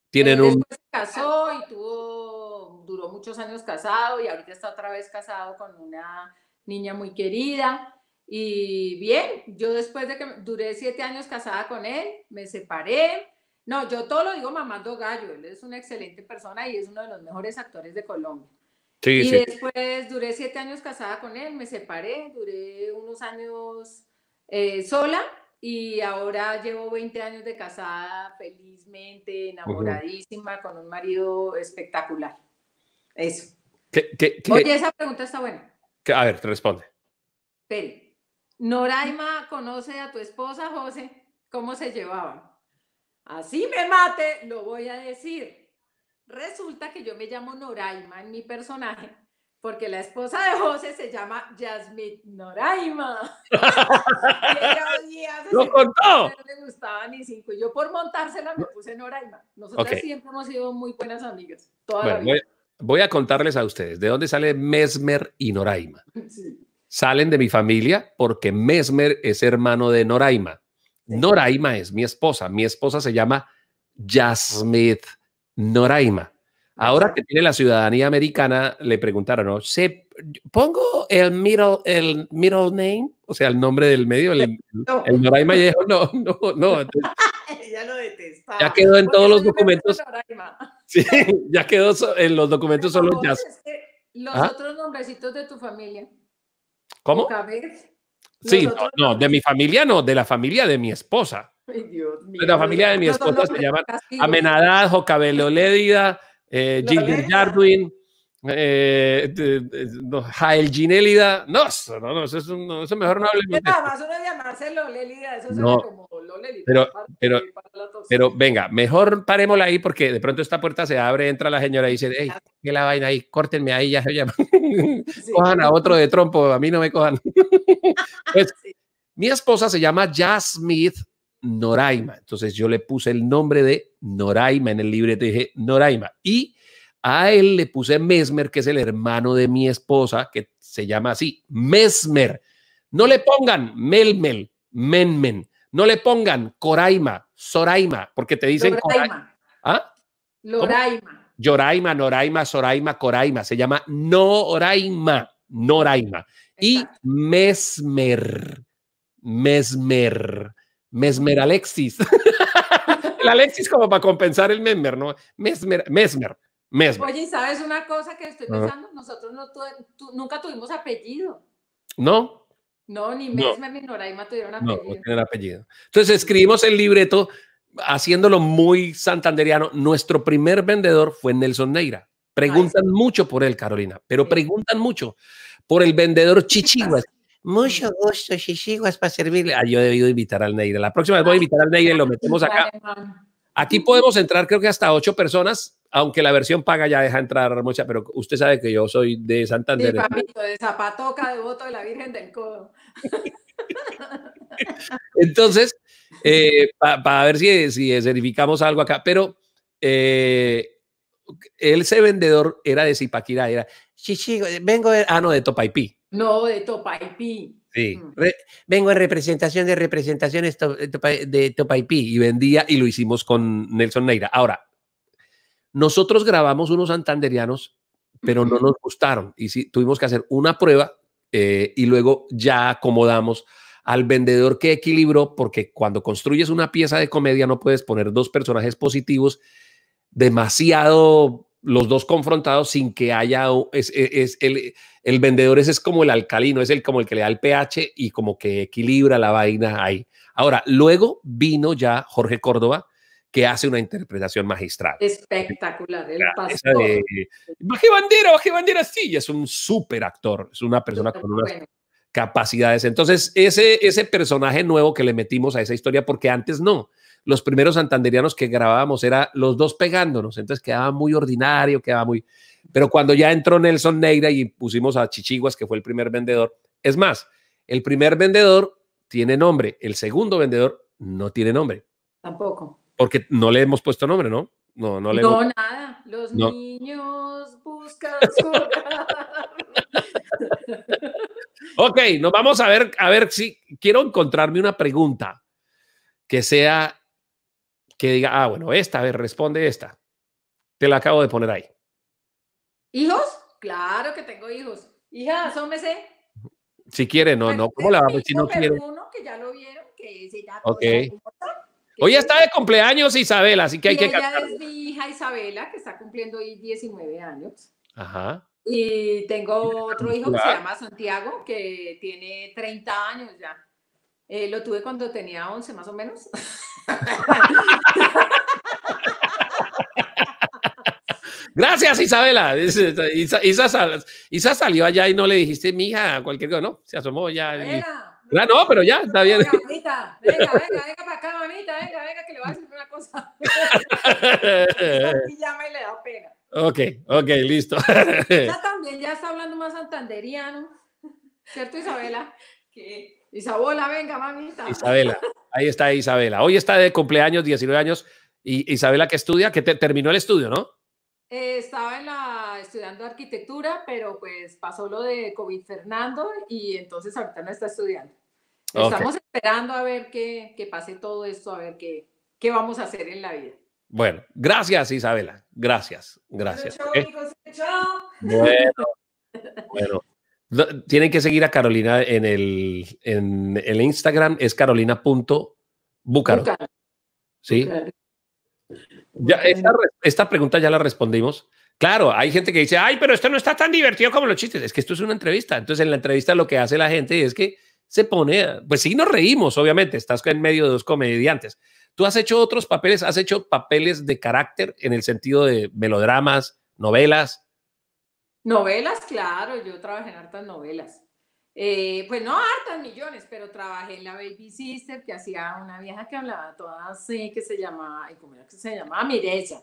Tienen un... Se casó y tuvo, duró muchos años casado y ahorita está otra vez casado con una niña muy querida. Y bien, yo después de que duré siete años casada con él, me separé. No, yo todo lo digo mamando gallo, él es una excelente persona y es uno de los mejores actores de Colombia. Sí, y después duré siete años casada con él, me separé, duré unos años eh, sola y ahora llevo 20 años de casada, felizmente, enamoradísima, con un marido espectacular. Eso. Oye, esa pregunta está buena. A ver, te responde. Peri, Noraima conoce a tu esposa, José. ¿Cómo se llevaban? Así me mate, lo voy a decir. Resulta que yo me llamo Noraima en mi personaje porque la esposa de José se llama Yasmit Noraima. ¡Lo no contó! No le gustaba ni cinco. yo por montársela me puse Noraima. Nosotras siempre hemos sido muy buenas amigas. Voy, a contarles a ustedes de dónde sale Mesmer y Noraima. Salen de mi familia porque Mesmer es hermano de Noraima. Noraima es mi esposa. Mi esposa se llama Yasmit Noraima. Ahora que tiene la ciudadanía americana, le preguntaron, ¿Se, ¿pongo el middle, el middle name? O sea, el nombre del medio, el, no. el Noraima, no, no, no. ya lo detesta. Ya quedó en todos los documentos. Sí, ya quedó en los documentos solo los los ¿Ah? otros nombrecitos de tu familia. ¿Cómo? Sí, no, de mi familia no, de la familia de mi esposa. Dios mío. De la familia de mi esposa se llaman Amenadad, Jocabelo Lédida, eh, Ginger eh, Jael Ginélida. No, no, no, eso, es mejor no hablemos. Nada más uno eso no, como Pero, pero, pero venga, mejor parémosla ahí porque de pronto esta puerta se abre, entra la señora y dice, hey, qué la vaina ahí, córtenme ahí, ya se llama. cojan a otro de trompo, a mí no me cojan. Pues, mi esposa se llama Jazz Noraima. Entonces yo le puse el nombre de Noraima en el libreto y dije Noraima. Y a él le puse Mesmer, que es el hermano de mi esposa, que se llama así, Mesmer. No le pongan Melmel, Menmen. No le pongan Coraima, Soraima, porque te dicen Coraima. ¿Ah? Loraima. Noraima, Soraima, Coraima. Se llama Noraima, Noraima. Y Mesmer. Mesmer. Mesmer Alexis. el Alexis como para compensar el Mesmer, ¿no? Mesmer, Mesmer. Mesmer. Oye, ¿sabes una cosa que estoy pensando? Nosotros nunca tuvimos apellido. ¿No? No, ni Mesmer ni Noraima tuvieron apellido. No, no tienen apellido. Entonces escribimos el libreto haciéndolo muy santanderiano. Nuestro primer vendedor fue Nelson Neira. Preguntan mucho por él, Carolina, pero preguntan mucho por el vendedor Chichiguas. Mucho gusto, es para servirle. Ah, yo he debido invitar al Neire. La próxima vez voy a invitar al Neire, lo metemos acá. Aquí podemos entrar, creo que hasta ocho personas, aunque la versión paga ya deja entrar mucha, pero usted sabe que yo soy de Santander. Sí, papito, de zapatoca, de la Virgen del Codo. Entonces, eh, para ver si, si verificamos algo acá, pero eh, ese vendedor era de Zipaquirá, era, chichi, vengo de, ah, no, de Topaipí. No, de Topaipí. Sí. Mm. vengo en representación de representaciones de Topaipí y vendía y lo hicimos con Nelson Neira. Ahora, nosotros grabamos unos santanderianos, pero no nos gustaron y sí, tuvimos que hacer una prueba eh, y luego ya acomodamos al vendedor que equilibró, porque cuando construyes una pieza de comedia no puedes poner dos personajes positivos demasiado los dos confrontados sin que haya, e, es, el, el, vendedor ese es como el alcalino, es el como el que le da el pH y como que equilibra la vaina ahí. Ahora, luego vino ya Jorge Córdoba, que hace una interpretación magistral. Espectacular, el pastor. bandera, bajé bandera, sí, es un súper actor, es una persona con unas capacidades. Entonces, ese, ese personaje nuevo que le metimos a esa historia, porque antes no, los primeros santanderianos que grabábamos era los dos pegándonos, entonces quedaba muy ordinario, quedaba muy... Pero cuando ya entró Nelson Neira y pusimos a Chichiguas, que fue el primer vendedor, es más, el primer vendedor tiene nombre, el segundo vendedor no tiene nombre. Tampoco. Porque no le hemos puesto nombre, ¿no? No, no le No, nada. Los niños buscan Ok, nos vamos a ver, a ver si quiero encontrarme una pregunta que sea que diga, ah, bueno, esta, a ver, responde esta. Te la acabo de poner ahí. ¿Hijos? Claro que tengo hijos. Hija, asómese. Si quiere, no, no. ¿Cómo la vamos? Si no quiere. Uno que ya lo vieron, que se Ok. Hoy está de cumpleaños Isabela, así que hay que ella es mi hija Isabela, que está cumpliendo hoy 19 años. Ajá. Y tengo otro hijo que se llama Santiago, que tiene 30 años ya. Eh, lo tuve cuando tenía 11 más o menos. Gracias, Isabela. Isa, salió allá y no le dijiste, mija, cualquier cosa, ¿no? Se asomó ya. y... Ah, no, pero ya, está bien. Venga, venga, venga, venga para acá, mamita, venga, venga, que le voy a decir una cosa. y llama y le da pena. Ok, ok, listo. ya también ya está hablando más santanderiano, ¿cierto, Isabela? Sí. Isabela, venga, mamita. Isabela, ahí está Isabela. Hoy está de cumpleaños, 19 años. Y Isabela, que estudia? Que terminó el estudio, ¿no? Eh, estaba estudiando arquitectura, pero pues pasó lo de COVID Fernando y entonces ahorita no está estudiando. Estamos esperando a ver qué pase todo esto, a ver qué, qué vamos a hacer en la vida. Bueno, gracias Isabela, gracias, gracias. bueno. bueno tienen que seguir a Carolina en el, en el Instagram, es carolina.bucaro. ¿Sí? Ya, esta, pregunta ya la respondimos. Claro, hay gente que dice, ay, pero esto no está tan divertido como los chistes. Es que esto es una entrevista. Entonces, en la entrevista lo que hace la gente es que se pone, pues sí, nos reímos, obviamente, estás en medio de dos comediantes. Tú has hecho otros papeles, has hecho papeles de carácter en el sentido de melodramas, novelas. Novelas, claro, yo trabajé en hartas novelas. Eh, pues no hartas millones, pero trabajé en la Baby Sister, que hacía una vieja que hablaba toda así, que se llamaba, ¿cómo era que se llamaba? Mireya.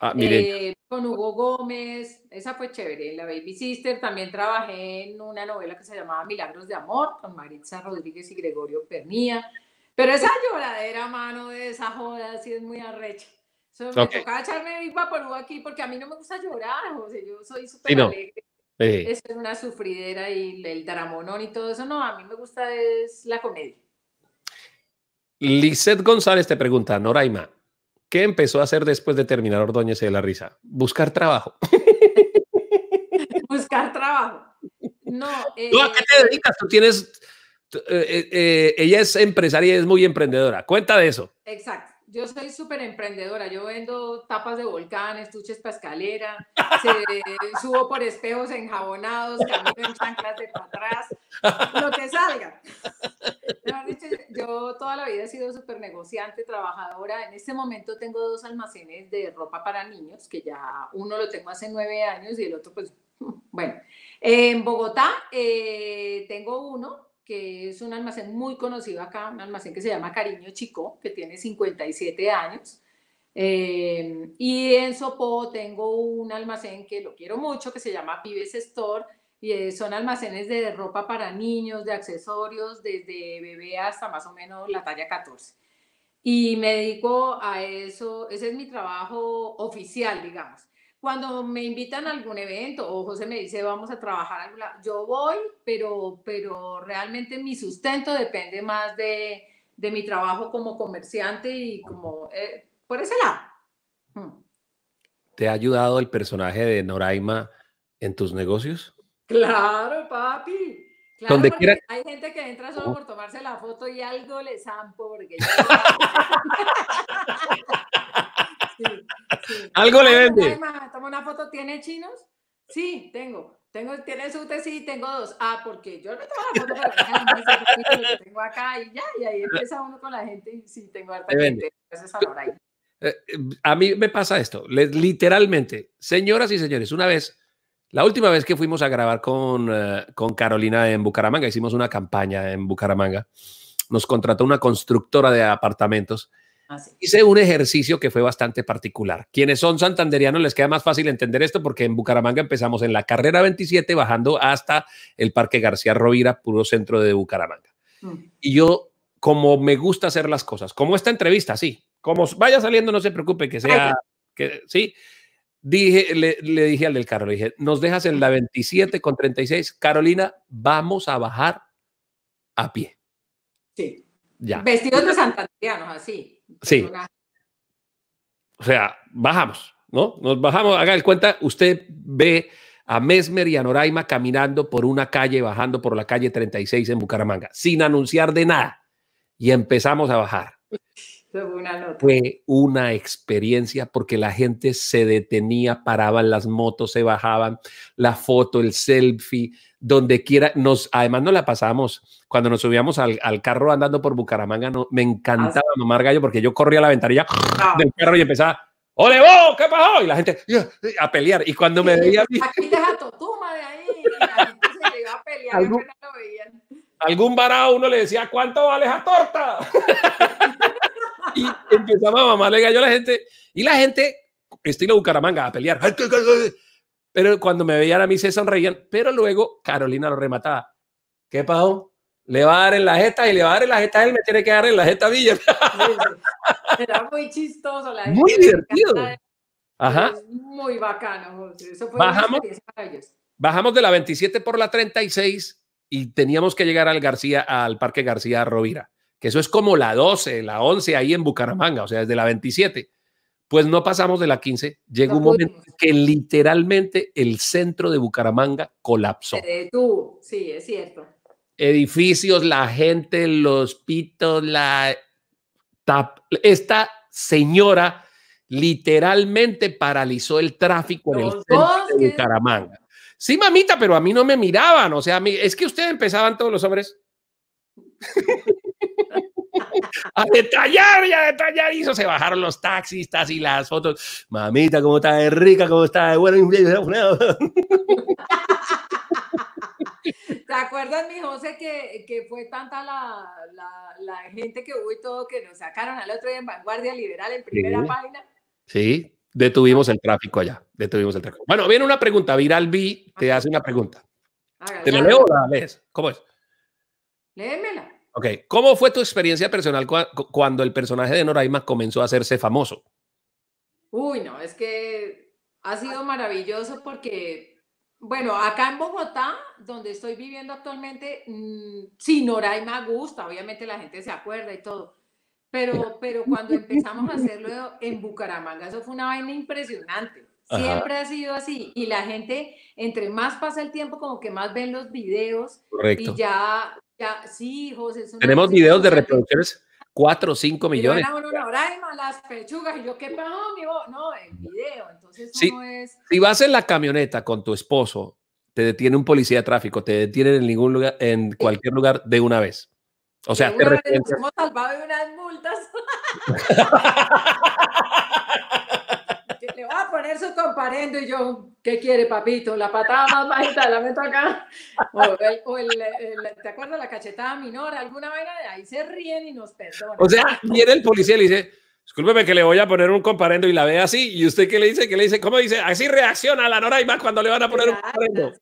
Ah, eh, con Hugo Gómez, esa fue chévere. En la Baby Sister también trabajé en una novela que se llamaba Milagros de Amor, con Maritza Rodríguez y Gregorio Pernía. Pero esa lloradera, mano, de esa joda, sí es muy arrecha me toca tocaba echarme mi por aquí porque a mí no me gusta llorar, Yo soy súper alegre. Es una sufridera y el dramonón y todo eso. No, a mí me gusta es la comedia. Lizeth González te pregunta, Noraima, ¿qué empezó a hacer después de terminar Ordóñez de la Risa? Buscar trabajo. Buscar trabajo. No. Eh, ¿Tú a qué te eh, dedicas? Tú tienes. Eh, eh, ella es empresaria y es muy emprendedora. Cuenta de eso. Exacto yo soy súper emprendedora, yo vendo tapas de volcán, estuches para escalera, subo por espejos enjabonados, camino en chanclas de para atrás, lo que salga. Yo toda la vida he sido súper negociante, trabajadora. En este momento tengo dos almacenes de ropa para niños, que ya uno lo tengo hace nueve años y el otro pues, bueno. En Bogotá eh, tengo uno que es un almacén muy conocido acá, un almacén que se llama Cariño Chico, que tiene 57 años. Eh, y en Sopó tengo un almacén que lo quiero mucho, que se llama Pibes Store, y eh, son almacenes de ropa para niños, de accesorios, desde bebé hasta más o menos la talla 14. Y me dedico a eso, ese es mi trabajo oficial, digamos cuando me invitan a algún evento o José me dice vamos a trabajar, yo voy, pero, pero realmente mi sustento depende más de, de mi trabajo como comerciante y como eh, por ese lado. Mm. ¿Te ha ayudado el personaje de Noraima en tus negocios? Claro, papi. Claro, hay gente que entra solo oh. por tomarse la foto y algo les zampo porque... Algo le vende. Toma una foto, ¿tiene chinos? Sí, tengo. Tengo, tienes un sí, tengo dos. Ah, porque yo no tengo la foto la tengo acá y ya, y ahí empieza uno con la gente y sí, tengo harta gente. Eh, eh, a mí me pasa esto, literalmente, señoras y señores, una vez, la última vez que fuimos a grabar con, eh, con Carolina en Bucaramanga, hicimos una campaña en Bucaramanga, nos contrató una constructora de apartamentos Ah, Hice un ejercicio que fue bastante particular. Quienes son santanderianos les queda más fácil entender esto porque en Bucaramanga empezamos en la carrera 27 bajando hasta el Parque García Rovira, puro centro de Bucaramanga. Mm. Y yo, como me gusta hacer las cosas, como esta entrevista, sí, como vaya saliendo, no se preocupe que sea, que sí. Dije, le, le dije al del carro, le dije, nos dejas en la 27 con 36, Carolina, vamos a bajar a pie. Sí. Ya. Vestidos de santanderianos, así. Sí. O sea, bajamos, ¿no? Nos bajamos, haga el cuenta, usted ve a Mesmer y a Noraima caminando por una calle, bajando por la calle 36 en Bucaramanga, sin anunciar de nada. Y empezamos a bajar. Una Fue una experiencia porque la gente se detenía, paraban las motos, se bajaban, la foto, el selfie, donde quiera. Nos, además, nos la pasábamos cuando nos subíamos al, al carro andando por Bucaramanga. No, me ah, encantaba ah, gallo porque yo corría a la ventanilla ah. del carro y empezaba. ¡Ole, vos! ¿Qué pasó? Y la gente a pelear. Y cuando me veía. Pues, aquí te Totuma de ahí. se a pelear. ¿Algún, no algún varado uno le decía: ¿Cuánto vale esa torta? Y empezaba, a le gallo a la gente. Y la gente, estilo Bucaramanga, a pelear. Pero cuando me veían a mí se sonreían. Pero luego Carolina lo remataba. ¿Qué pasó? Le va a dar en la jeta y le va a dar en la jeta. Él me tiene que dar en la jeta Villa. Era muy chistoso. muy divertido. Ajá. Muy bacano. bajamos, bajamos de la 27 por la 36 y teníamos que llegar al García, al Parque García Rovira que eso es como la 12, la 11 ahí en Bucaramanga, o sea, desde la 27. Pues no pasamos de la 15. Llegó un momento que literalmente el centro de Bucaramanga colapsó. sí, es cierto. Edificios, la gente, los pitos, la... Tap... Esta señora literalmente paralizó el tráfico en el centro de Bucaramanga. Sí, mamita, pero a mí no me miraban. O sea, mí, es que ustedes empezaban todos los hombres. a detallar y a detallar. Y se bajaron los taxistas y las fotos. Mamita, cómo está de rica, cómo está de bueno. ¿Te acuerdas, mi José, que, fue tanta la, gente que hubo y todo que nos sacaron al otro día en Vanguardia Liberal en primera página? Sí, detuvimos ah. el tráfico allá, detuvimos el tráfico. Bueno, viene una pregunta, Viral B te hace una pregunta. ¿Te lo leo o la lees? ¿Cómo es? Léemela. Ok, ¿cómo fue tu experiencia personal cuando el personaje de Noraima comenzó a hacerse famoso? Uy, no, es que ha sido maravilloso porque, bueno, acá en Bogotá, donde estoy viviendo actualmente, si mm, sí, Noraima gusta, obviamente la gente se acuerda y todo, pero, pero cuando empezamos a hacerlo en Bucaramanga, eso fue una vaina impresionante. Siempre ha sido así. Y la gente, entre más pasa el tiempo, como que más ven los videos. Correcto. Y ya ya, sí, José. Tenemos videos de reproducciones, 4 o 5 millones. bueno, era más las pechugas, y yo, ¿qué pasó, No, el video, entonces no es... Si vas en la camioneta con tu esposo, te detiene un policía de tráfico, te detienen en ningún lugar, en cualquier lugar de una vez. O sea, te hemos salvado de unas multas. su comparendo y yo, ¿qué quiere papito? La patada más bajita la meto acá. O, el, ¿te acuerdas la cachetada minor, Alguna vaina de ahí se ríen y nos perdonan. O sea, viene el policía y le dice, discúlpeme que le voy a poner un comparendo y la ve así. ¿Y usted qué le dice? ¿Qué le dice? ¿Cómo dice? Así reacciona la Nora y más cuando le van a poner un comparendo.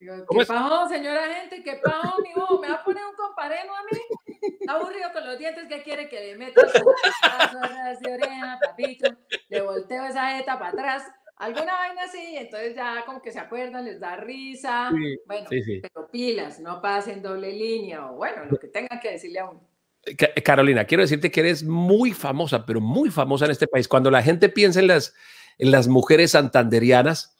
¿Qué señora gente? ¿Qué pasó, mi hijo? ¿Me va a poner un comparendo a mí? Está aburrido con los dientes, que quiere que le meta? le volteo esa jeta para atrás, alguna vaina así, entonces ya como que se acuerdan, les da risa, bueno, pero pilas, no pasen doble línea o bueno, lo que tengan que decirle a uno. Eh, eh, Carolina, quiero decirte que eres muy famosa, pero muy famosa en este país. Cuando la gente piensa en las, en las mujeres santanderianas,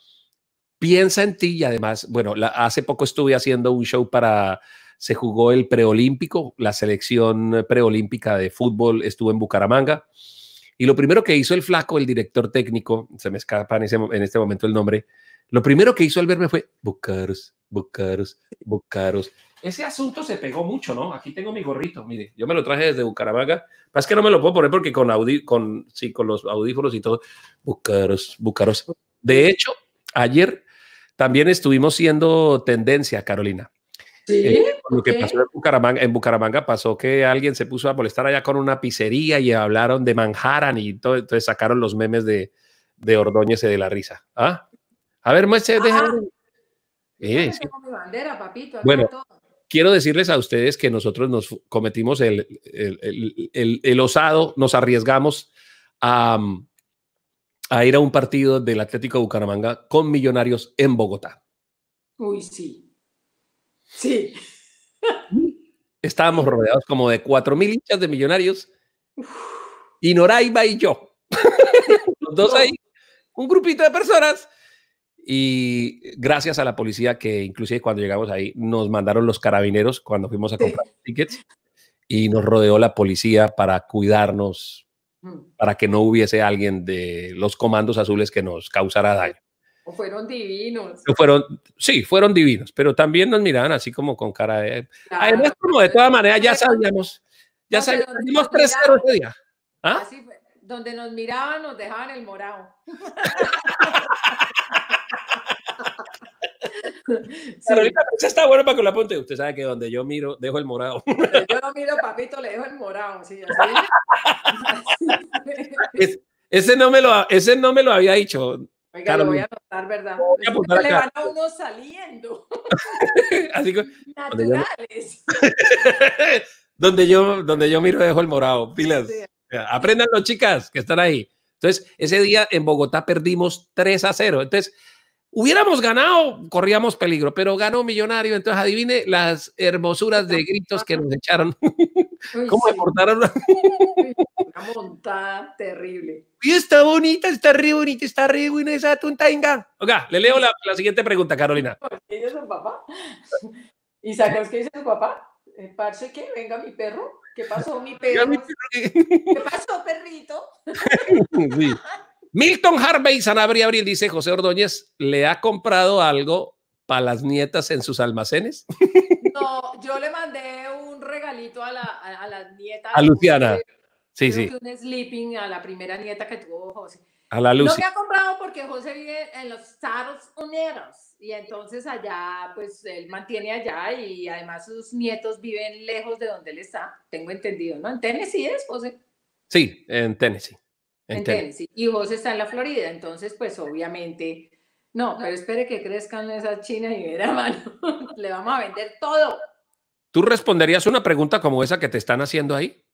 piensa en ti y además, bueno, hace poco estuve haciendo un show para se jugó el preolímpico, la selección preolímpica de fútbol estuvo en Bucaramanga. Y lo primero que hizo el flaco, el director técnico, se me escapa en, este momento el nombre, lo primero que hizo al verme fue Bucaros, Bucaros, Bucaros. Ese asunto se pegó mucho, ¿no? Aquí tengo mi gorrito, mire, yo me lo traje desde Bucaramanga. más que no me lo puedo poner porque con, con, sí, con los audífonos y todo, Bucaros, Bucaros. De hecho, ayer también estuvimos siendo tendencia, Carolina. Eh, lo que pasó en Bucaramanga, pasó que alguien se puso a molestar allá con una pizzería y hablaron de manjaran y todo, entonces sacaron los memes de, de Ordóñez y de la risa. ¿Ah? A ver, muestre, déjame. Ah, eh, bueno, quiero decirles a ustedes que nosotros nos cometimos el, el, osado, nos arriesgamos a, mm, a ir a un partido del Atlético de Bucaramanga con Millonarios en Bogotá. Uy, sí. Sí. Estábamos rodeados como de cuatro mil hinchas de millonarios. Y Noraiba y yo. Los dos ahí. Un grupito de personas. Y gracias a la policía que inclusive cuando llegamos ahí nos mandaron los carabineros cuando fuimos a comprar tickets y nos rodeó la policía para cuidarnos, mm. para que no hubiese alguien de los comandos azules que nos causara daño. O fueron divinos. Fueron, sí, fueron divinos, pero también nos miraban así como con cara de... Además, como de todas maneras ya sabíamos, ya sabíamos 3-0 ese día. ¿Ah? Donde nos miraban nos dejaban el morado. Carolina, pues, está bueno para que lo apunte. Usted sabe que donde yo miro, dejo el morado. yo no miro, papito, le dejo el morado. ese, no me lo, ese no me lo había dicho. Oiga, lo voy a anotar, ¿verdad? le van a uno saliendo. Naturales. Donde yo, donde yo miro dejo el morado, pilas. aprendan Apréndanlo, chicas, que están ahí. Entonces, ese día en Bogotá perdimos 3 a 0. Entonces, hubiéramos ganado, corríamos peligro, pero ganó Millonario. Entonces, adivine las hermosuras de gritos que nos echaron. ¿Cómo deportaron montada terrible. Y está bonita, está re bonita, está re buena esa venga. Oiga, le leo la, siguiente pregunta, Carolina. ¿Qué dice su papá? ¿Y sacas qué dice su papá? Eh, parce, que venga mi perro. ¿Qué pasó, mi perro? ¿Qué pasó, perrito? Milton Harvey Sanabria Abril dice: José Ordóñez, ¿le ha comprado algo para las nietas en sus almacenes? No, yo le mandé un regalito a, la, a, a las nietas. A Luciana. Sí, sí. un sleeping a la primera nieta que tuvo José. A la luz. No que ha comprado porque José vive en los Estados Unidos y entonces allá, pues él mantiene allá y además sus nietos viven lejos de donde él está, tengo entendido, ¿no? En Tennessee es, José. Sí, en Tennessee. En, Tennessee. Y José está en la Florida, entonces pues obviamente, no, pero espere que crezcan esas chinas y verá, mano, le vamos a vender todo. ¿Tú responderías una pregunta como esa que te están haciendo ahí?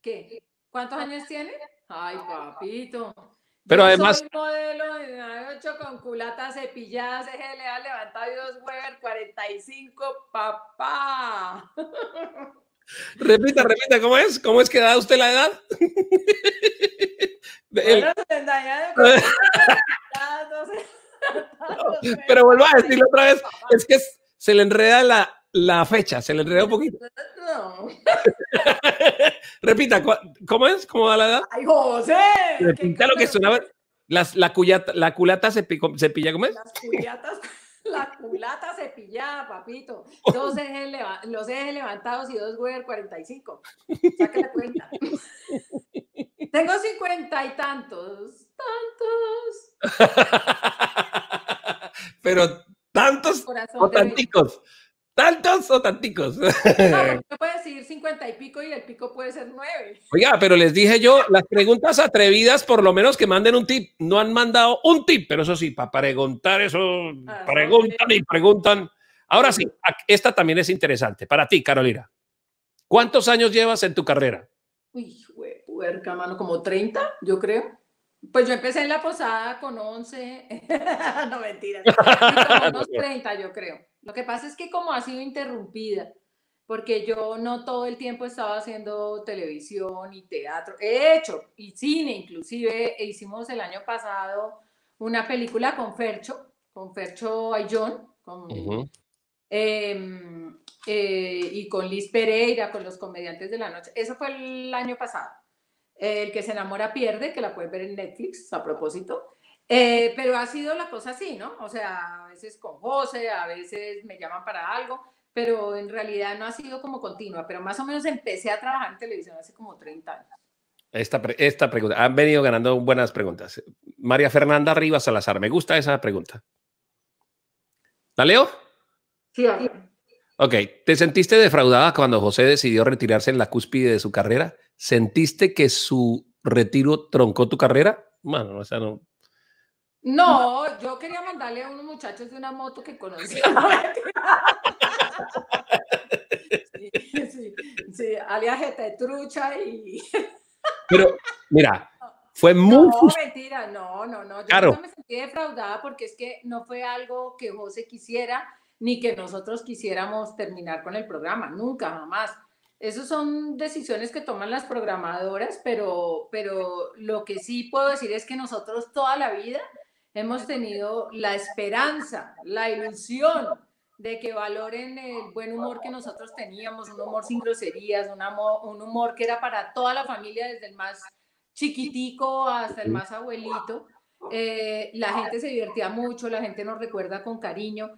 ¿Qué? ¿Cuántos años tiene? Ay, papito. Pero además. Soy modelo de 98 con culatas cepilladas, CGLA, levantado y dos Weber 45, papá. Repita, repita, ¿cómo es? ¿Cómo es que da usted la edad? pero vuelvo a decirlo otra vez, es que se le enreda la la fecha, se le enredó un poquito. Repita, ¿cómo es? ¿Cómo va la edad? ¡Ay, José! Repita lo que sonaba. Las, la, la culata se, se pilla, ¿cómo es? Las culatas la culata se pilla, papito. Dos ejes, los ejes levantados y dos Weber 45. Saca la cuenta. Tengo cincuenta y tantos, tantos. Pero tantos o tanticos. ¿Tantos o tanticos? No, puede decir 50 y pico y el pico puede ser 9. Oiga, pero les dije yo, las preguntas atrevidas, por lo menos que manden un tip. No han mandado un tip, pero eso sí, para preguntar eso, preguntan y preguntan. Ahora sí, esta también es interesante. Para ti, Carolina, ¿cuántos años llevas en tu carrera? Uy, puerca, mano, como 30, yo creo. Pues yo empecé en la posada con 11, no mentiras, como unos 30, yo creo. Lo que pasa es que como ha sido interrumpida, porque yo no todo el tiempo estaba haciendo televisión y teatro, he hecho, y cine inclusive, e hicimos el año pasado una película con Fercho, con Fercho Ayón, con, em, eh, y con Liz Pereira, con los comediantes de la noche. Eso fue el año pasado. El que se enamora pierde, que la puedes ver en Netflix, a propósito. Eh, pero ha sido la cosa así, ¿no? O sea, a veces con José, a veces me llaman para algo, pero en realidad no ha sido como continua, pero más o menos empecé a trabajar en televisión hace como 30 años. Esta, esta pregunta, han venido ganando buenas preguntas. María Fernanda Rivas Salazar, me gusta esa pregunta. ¿La leo? Sí, sí. Ok, ¿te sentiste defraudada cuando José decidió retirarse en la cúspide de su carrera? ¿Sentiste que su retiro troncó tu carrera? Bueno, o sea, no, no, yo quería mandarle a unos muchachos de una moto que conocí. sí, sí, sí, trucha y. Pero, mira, fue muy. No, no, no, Yo no me sentí defraudada porque es que no fue algo que José quisiera ni que nosotros quisiéramos terminar con el programa, nunca, jamás. Esas son decisiones que toman las programadoras, pero, pero lo que sí puedo decir es que nosotros toda la vida hemos tenido la esperanza, la ilusión de que valoren el buen humor que nosotros teníamos, un humor sin groserías, un, un humor que era para toda la familia, desde el más chiquitico hasta el más abuelito. Eh, la gente se divertía mucho, la gente nos recuerda con cariño.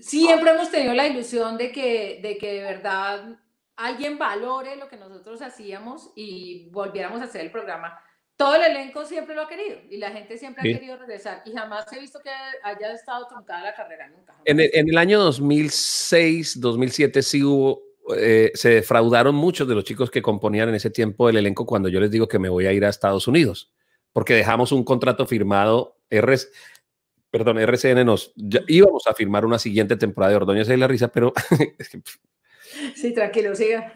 Siempre hemos tenido la ilusión de que de, que de verdad alguien valore lo que nosotros hacíamos y volviéramos a hacer el programa todo el elenco siempre lo ha querido y la gente siempre ha querido regresar y jamás he visto que haya estado truncada la carrera nunca. En el, año 2006, 2007 sí hubo, eh, se defraudaron muchos de los chicos que componían en ese tiempo el elenco cuando yo les digo que me voy a ir a Estados Unidos, porque dejamos un contrato firmado, perdón, RCN nos, íbamos a firmar una siguiente temporada de Ordóñez y la risa, pero... sí, tranquilo, siga.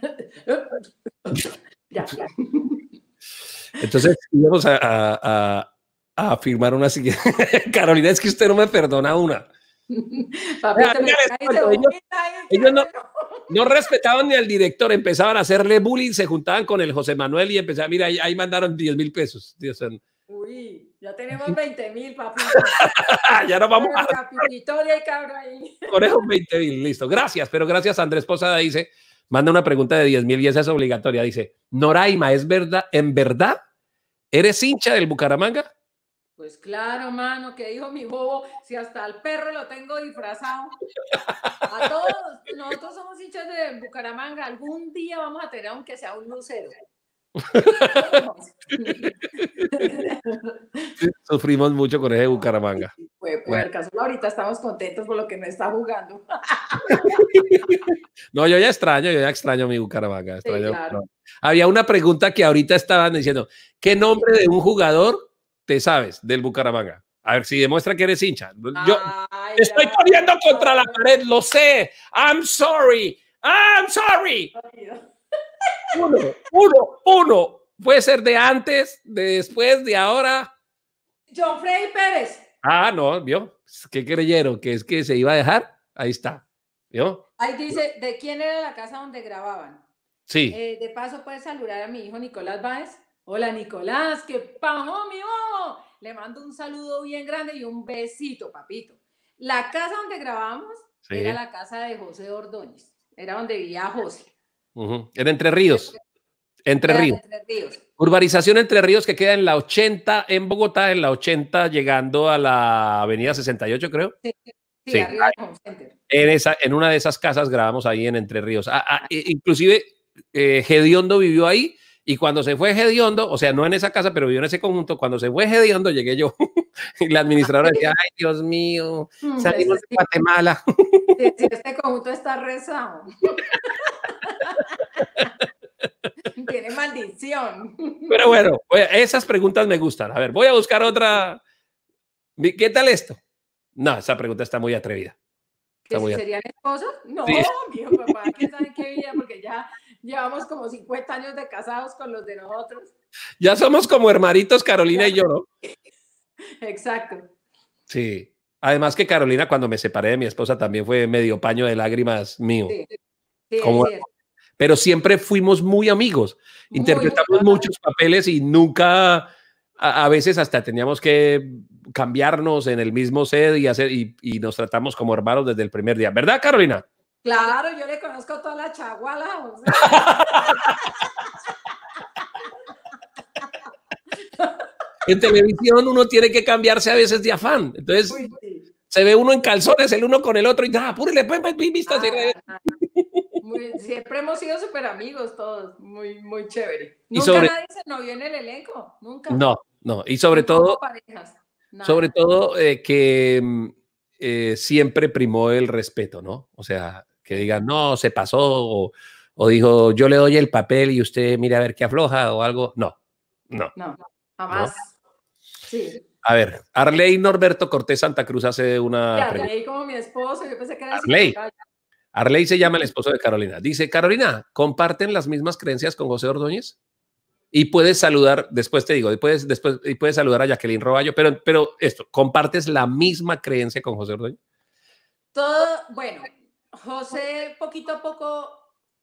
ya, ya. Entonces íbamos a, a, firmar una siguiente. Carolina, es que usted no me perdona una. ellos, no, respetaban ni al director, empezaban a hacerle bullying, se juntaban con el José Manuel y empezaban, mira, ahí, mandaron 10 mil pesos. Uy, ya tenemos 20 mil, papi. ya no vamos a... Con esos 20 mil, listo. Gracias, pero gracias Andrés Posada, dice, manda una pregunta de 10 mil y esa es obligatoria. Dice, Noraima, ¿es verdad, en verdad? ¿Eres hincha del Bucaramanga? Pues claro, mano, que dijo mi bobo, si hasta al perro lo tengo disfrazado. A todos, nosotros somos hinchas del Bucaramanga, algún día vamos a tener aunque sea un lucero. Sufrimos mucho con ese Bucaramanga. Pues, ahorita estamos contentos por lo que no está jugando. no, yo ya extraño, yo ya extraño mi Bucaramanga. Había una pregunta que ahorita estaban diciendo, ¿qué nombre de un jugador te sabes del Bucaramanga? A ver si demuestra que eres hincha. Yo estoy poniendo corriendo contra la pared, lo sé. I'm sorry. I'm sorry. Uno, uno, uno. Puede ser de antes, de después, de ahora. John Freddy Pérez. Ah, no, ¿vio? ¿Qué creyeron? ¿Que es que se iba a dejar? Ahí está. ¿Vio? Ahí dice, ¿de quién era la casa donde grababan? Sí. Eh, de paso, puedes saludar a mi hijo Nicolás Báez. Hola, Nicolás, qué pajo, mi hijo. Le mando un saludo bien grande y un besito, papito. La casa donde grabamos era la casa de José Ordóñez. Era donde vivía José en Entre Ríos. Entre Ríos. Urbanización Entre Ríos que queda en la 80, en Bogotá, en la 80, llegando a la avenida 68, creo. Sí, en, esa, en una de esas casas grabamos ahí en Entre Ríos. Ah, ah, inclusive, eh, Gediondo vivió ahí. Y cuando se fue Gediondo, o sea, no en esa casa, pero vivió en ese conjunto, cuando se fue Gediondo llegué yo y la administradora decía, ay Dios mío, mm, salimos de Guatemala. este conjunto está rezado. Tiene maldición. Pero bueno, esas preguntas me gustan. A ver, voy a buscar otra. ¿Qué tal esto? No, esa pregunta está muy atrevida. ¿Que serían esposos? No, mi papá, ¿quién sabe qué vida? Porque ya llevamos como 50 años de casados con los de nosotros. Ya somos como hermanitos Carolina y yo, ¿no? Exacto. Sí. Además que Carolina, cuando me separé de mi esposa, también fue medio paño de lágrimas mío. Sí. Sí, como, pero siempre fuimos muy amigos. Interpretamos muchos papeles y nunca, a, veces hasta teníamos que cambiarnos en el mismo set y, hacer, y, nos tratamos como hermanos desde el primer día. ¿Verdad, Carolina? Claro, yo le conozco toda la chaguala. en televisión uno tiene que cambiarse a veces de afán. Entonces, se ve uno en calzones, el uno con el otro, y nada, ah, apúrele, pues, pues vistas. Ah, siempre hemos sido súper amigos todos, muy, muy chévere. Y nunca sobre... nadie se novió en el elenco, nunca. No, no, y sobre todo, sobre todo eh, que mm, eh, siempre primó el respeto, ¿no? O sea, que digan, no, se pasó, o, dijo, yo le doy el papel y usted mire a ver qué afloja o algo. No, no. No, jamás. Sí. A ver, Arley Norberto Cortés Santa Cruz hace una. Arlei como mi esposo, yo pensé que era Arley. Arley se llama el esposo de Carolina. Dice, Carolina, ¿comparten las mismas creencias con José Ordóñez? Y puedes saludar, después te digo, y puedes, después, y puedes saludar a Jacqueline Roballo, pero, pero esto, ¿compartes la misma creencia con José Ordóñez? Todo, bueno, José poquito a poco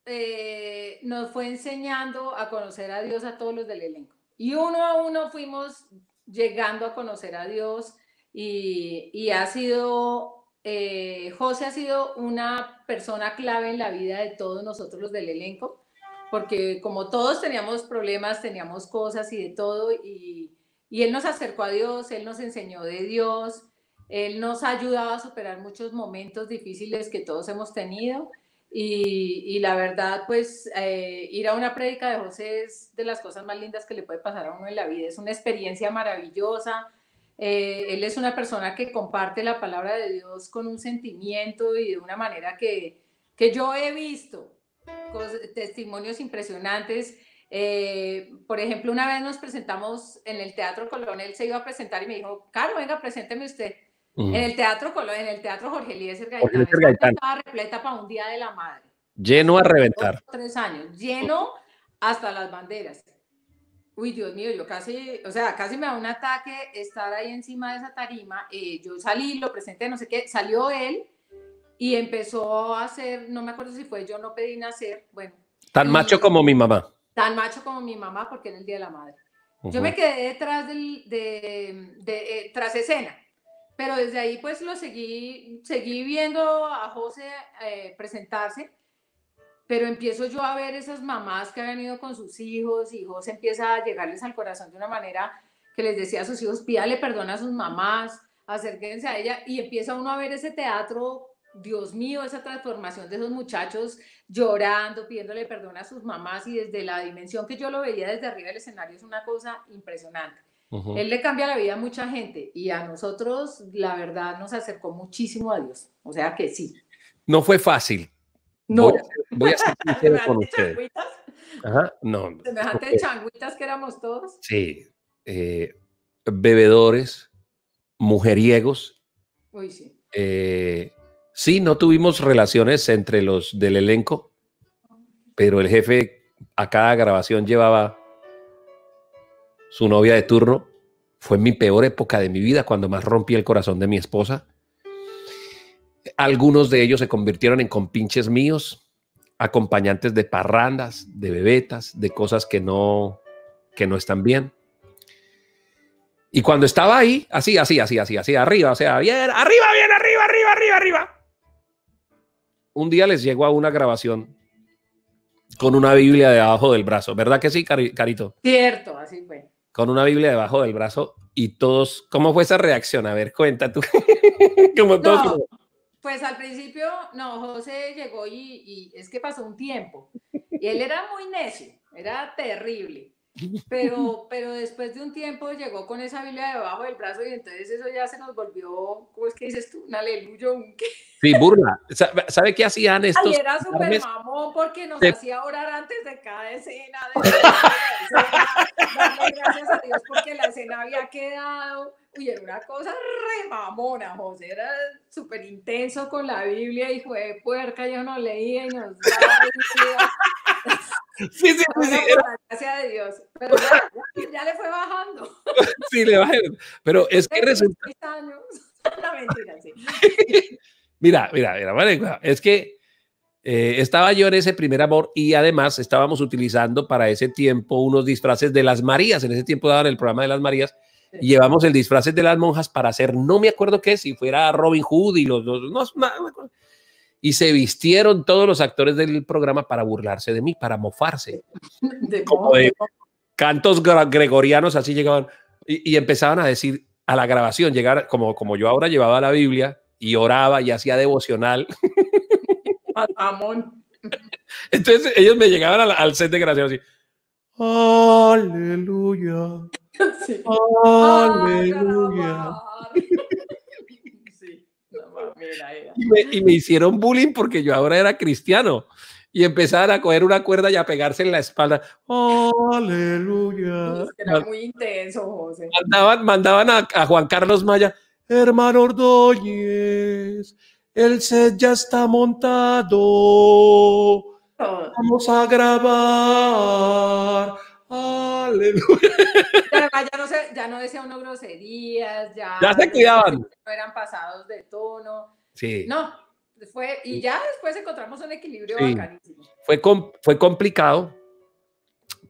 eh, nos fue enseñando a conocer a Dios a todos los del elenco. Y uno a uno fuimos llegando a conocer a Dios y, y ha sido eh, José ha sido una persona clave en la vida de todos nosotros los del elenco, porque como todos teníamos problemas, teníamos cosas y de todo, y, él nos acercó a Dios, él nos enseñó de Dios, él nos ha ayudado a superar muchos momentos difíciles que todos hemos tenido. Y, la verdad, pues eh, ir a una prédica de José es de las cosas más lindas que le puede pasar a uno en la vida. Es una experiencia maravillosa, eh, él es una persona que comparte la palabra de Dios con un sentimiento y de una manera que, que yo he visto testimonios impresionantes. Eh, por ejemplo, una vez nos presentamos en el Teatro Colón, él se iba a presentar y me dijo, Carlos venga, presénteme usted. En el Teatro Colón, en el Teatro Jorge Gaitán, estaba repleta para un Día de la Madre. Lleno a reventar. tres años, lleno hasta las banderas. Uy, Dios mío, yo casi, o sea, casi me da un ataque estar ahí encima de esa tarima. Eh, yo salí, lo presenté, no sé qué, salió él y empezó a hacer, no me acuerdo si fue yo no pedí nacer, bueno. Tan macho como mi mamá. Tan macho como mi mamá porque en el Día de la Madre. Yo me quedé detrás de, eh, tras escena, pero desde ahí pues lo seguí, seguí viendo a José eh, presentarse pero empiezo yo a ver esas mamás que han ido con sus hijos, hijos empieza a llegarles al corazón de una manera que les decía a sus hijos, pídale perdón a sus mamás, acérquense a ella, y empieza uno a ver ese teatro, Dios mío, esa transformación de esos muchachos llorando, pidiéndole perdón a sus mamás, y desde la dimensión que yo lo veía desde arriba del escenario es una cosa impresionante. Él le cambia la vida a mucha gente y a nosotros, la verdad, nos acercó muchísimo a Dios. O sea que sí. No fue fácil, no. Voy a ser, con ustedes. Ajá, no. Semejante de changuitas que éramos todos. Sí. Eh, bebedores, mujeriegos. Uy, eh, sí, no tuvimos relaciones entre los del elenco, pero el jefe a cada grabación llevaba su novia de turno. Fue mi peor época de mi vida cuando más rompí el corazón de mi esposa. Algunos de ellos se convirtieron en compinches míos, acompañantes de parrandas, de bebetas, de cosas que no, que no están bien. Y cuando estaba ahí, así, así, así, así, así, arriba, o sea, bien, arriba, bien, arriba, arriba, arriba, arriba. Un día les llegó a una grabación con una Biblia debajo del brazo, ¿verdad que sí, Carito? Cierto, así fue. Con una Biblia debajo del brazo y todos, ¿cómo fue esa reacción? A ver, cuenta tú. como todos. Pues al principio, no, José llegó y, es que pasó un tiempo. Y él era muy necio, era terrible. Pero, pero después de un tiempo llegó con esa Biblia debajo del brazo y entonces eso ya se nos volvió, ¿cómo es que dices tú? Un aleluya, un qué. Sí, burla. ¿Sabe qué hacían estos? y era súper mamón porque nos hacía orar antes de cada escena. gracias a Dios porque la escena había quedado. y era una cosa re mamona, José. Era súper intenso con la Biblia y fue puerca. Yo no leía y nos Sí, Gracias a Dios. Pero ya, le fue bajando. Sí, le bajé. Pero es que resulta. Años. mentira, sí. Mira, mira, mira, es que eh, estaba yo en ese primer amor y además estábamos utilizando para ese tiempo unos disfraces de las Marías. En ese tiempo daban el programa de las Marías y llevamos el disfraz de las monjas para hacer, no me acuerdo qué, si fuera Robin Hood y los dos, y se vistieron todos los actores del programa para burlarse de mí, para mofarse. cantos gregorianos, así llegaban y, y, empezaban a decir a la grabación, llegar como, como yo ahora llevaba la Biblia, y oraba y hacía devocional. Ah, Amón. Entonces ellos me llegaban al, set de gracia así. Aleluya. Aleluya. Y, me, hicieron bullying porque yo ahora era cristiano y empezaban a coger una cuerda y a pegarse en la espalda. aleluya. Era muy intenso, José. Mandaban, a, Juan Carlos Maya hermano Ordóñez, el set ya está montado. Oh. Vamos a grabar. Aleluya. ya, no se, ya no decía uno groserías, ya, ya se cuidaban. No eran pasados de tono. Sí. No, fue, y ya después encontramos un equilibrio Fue, fue complicado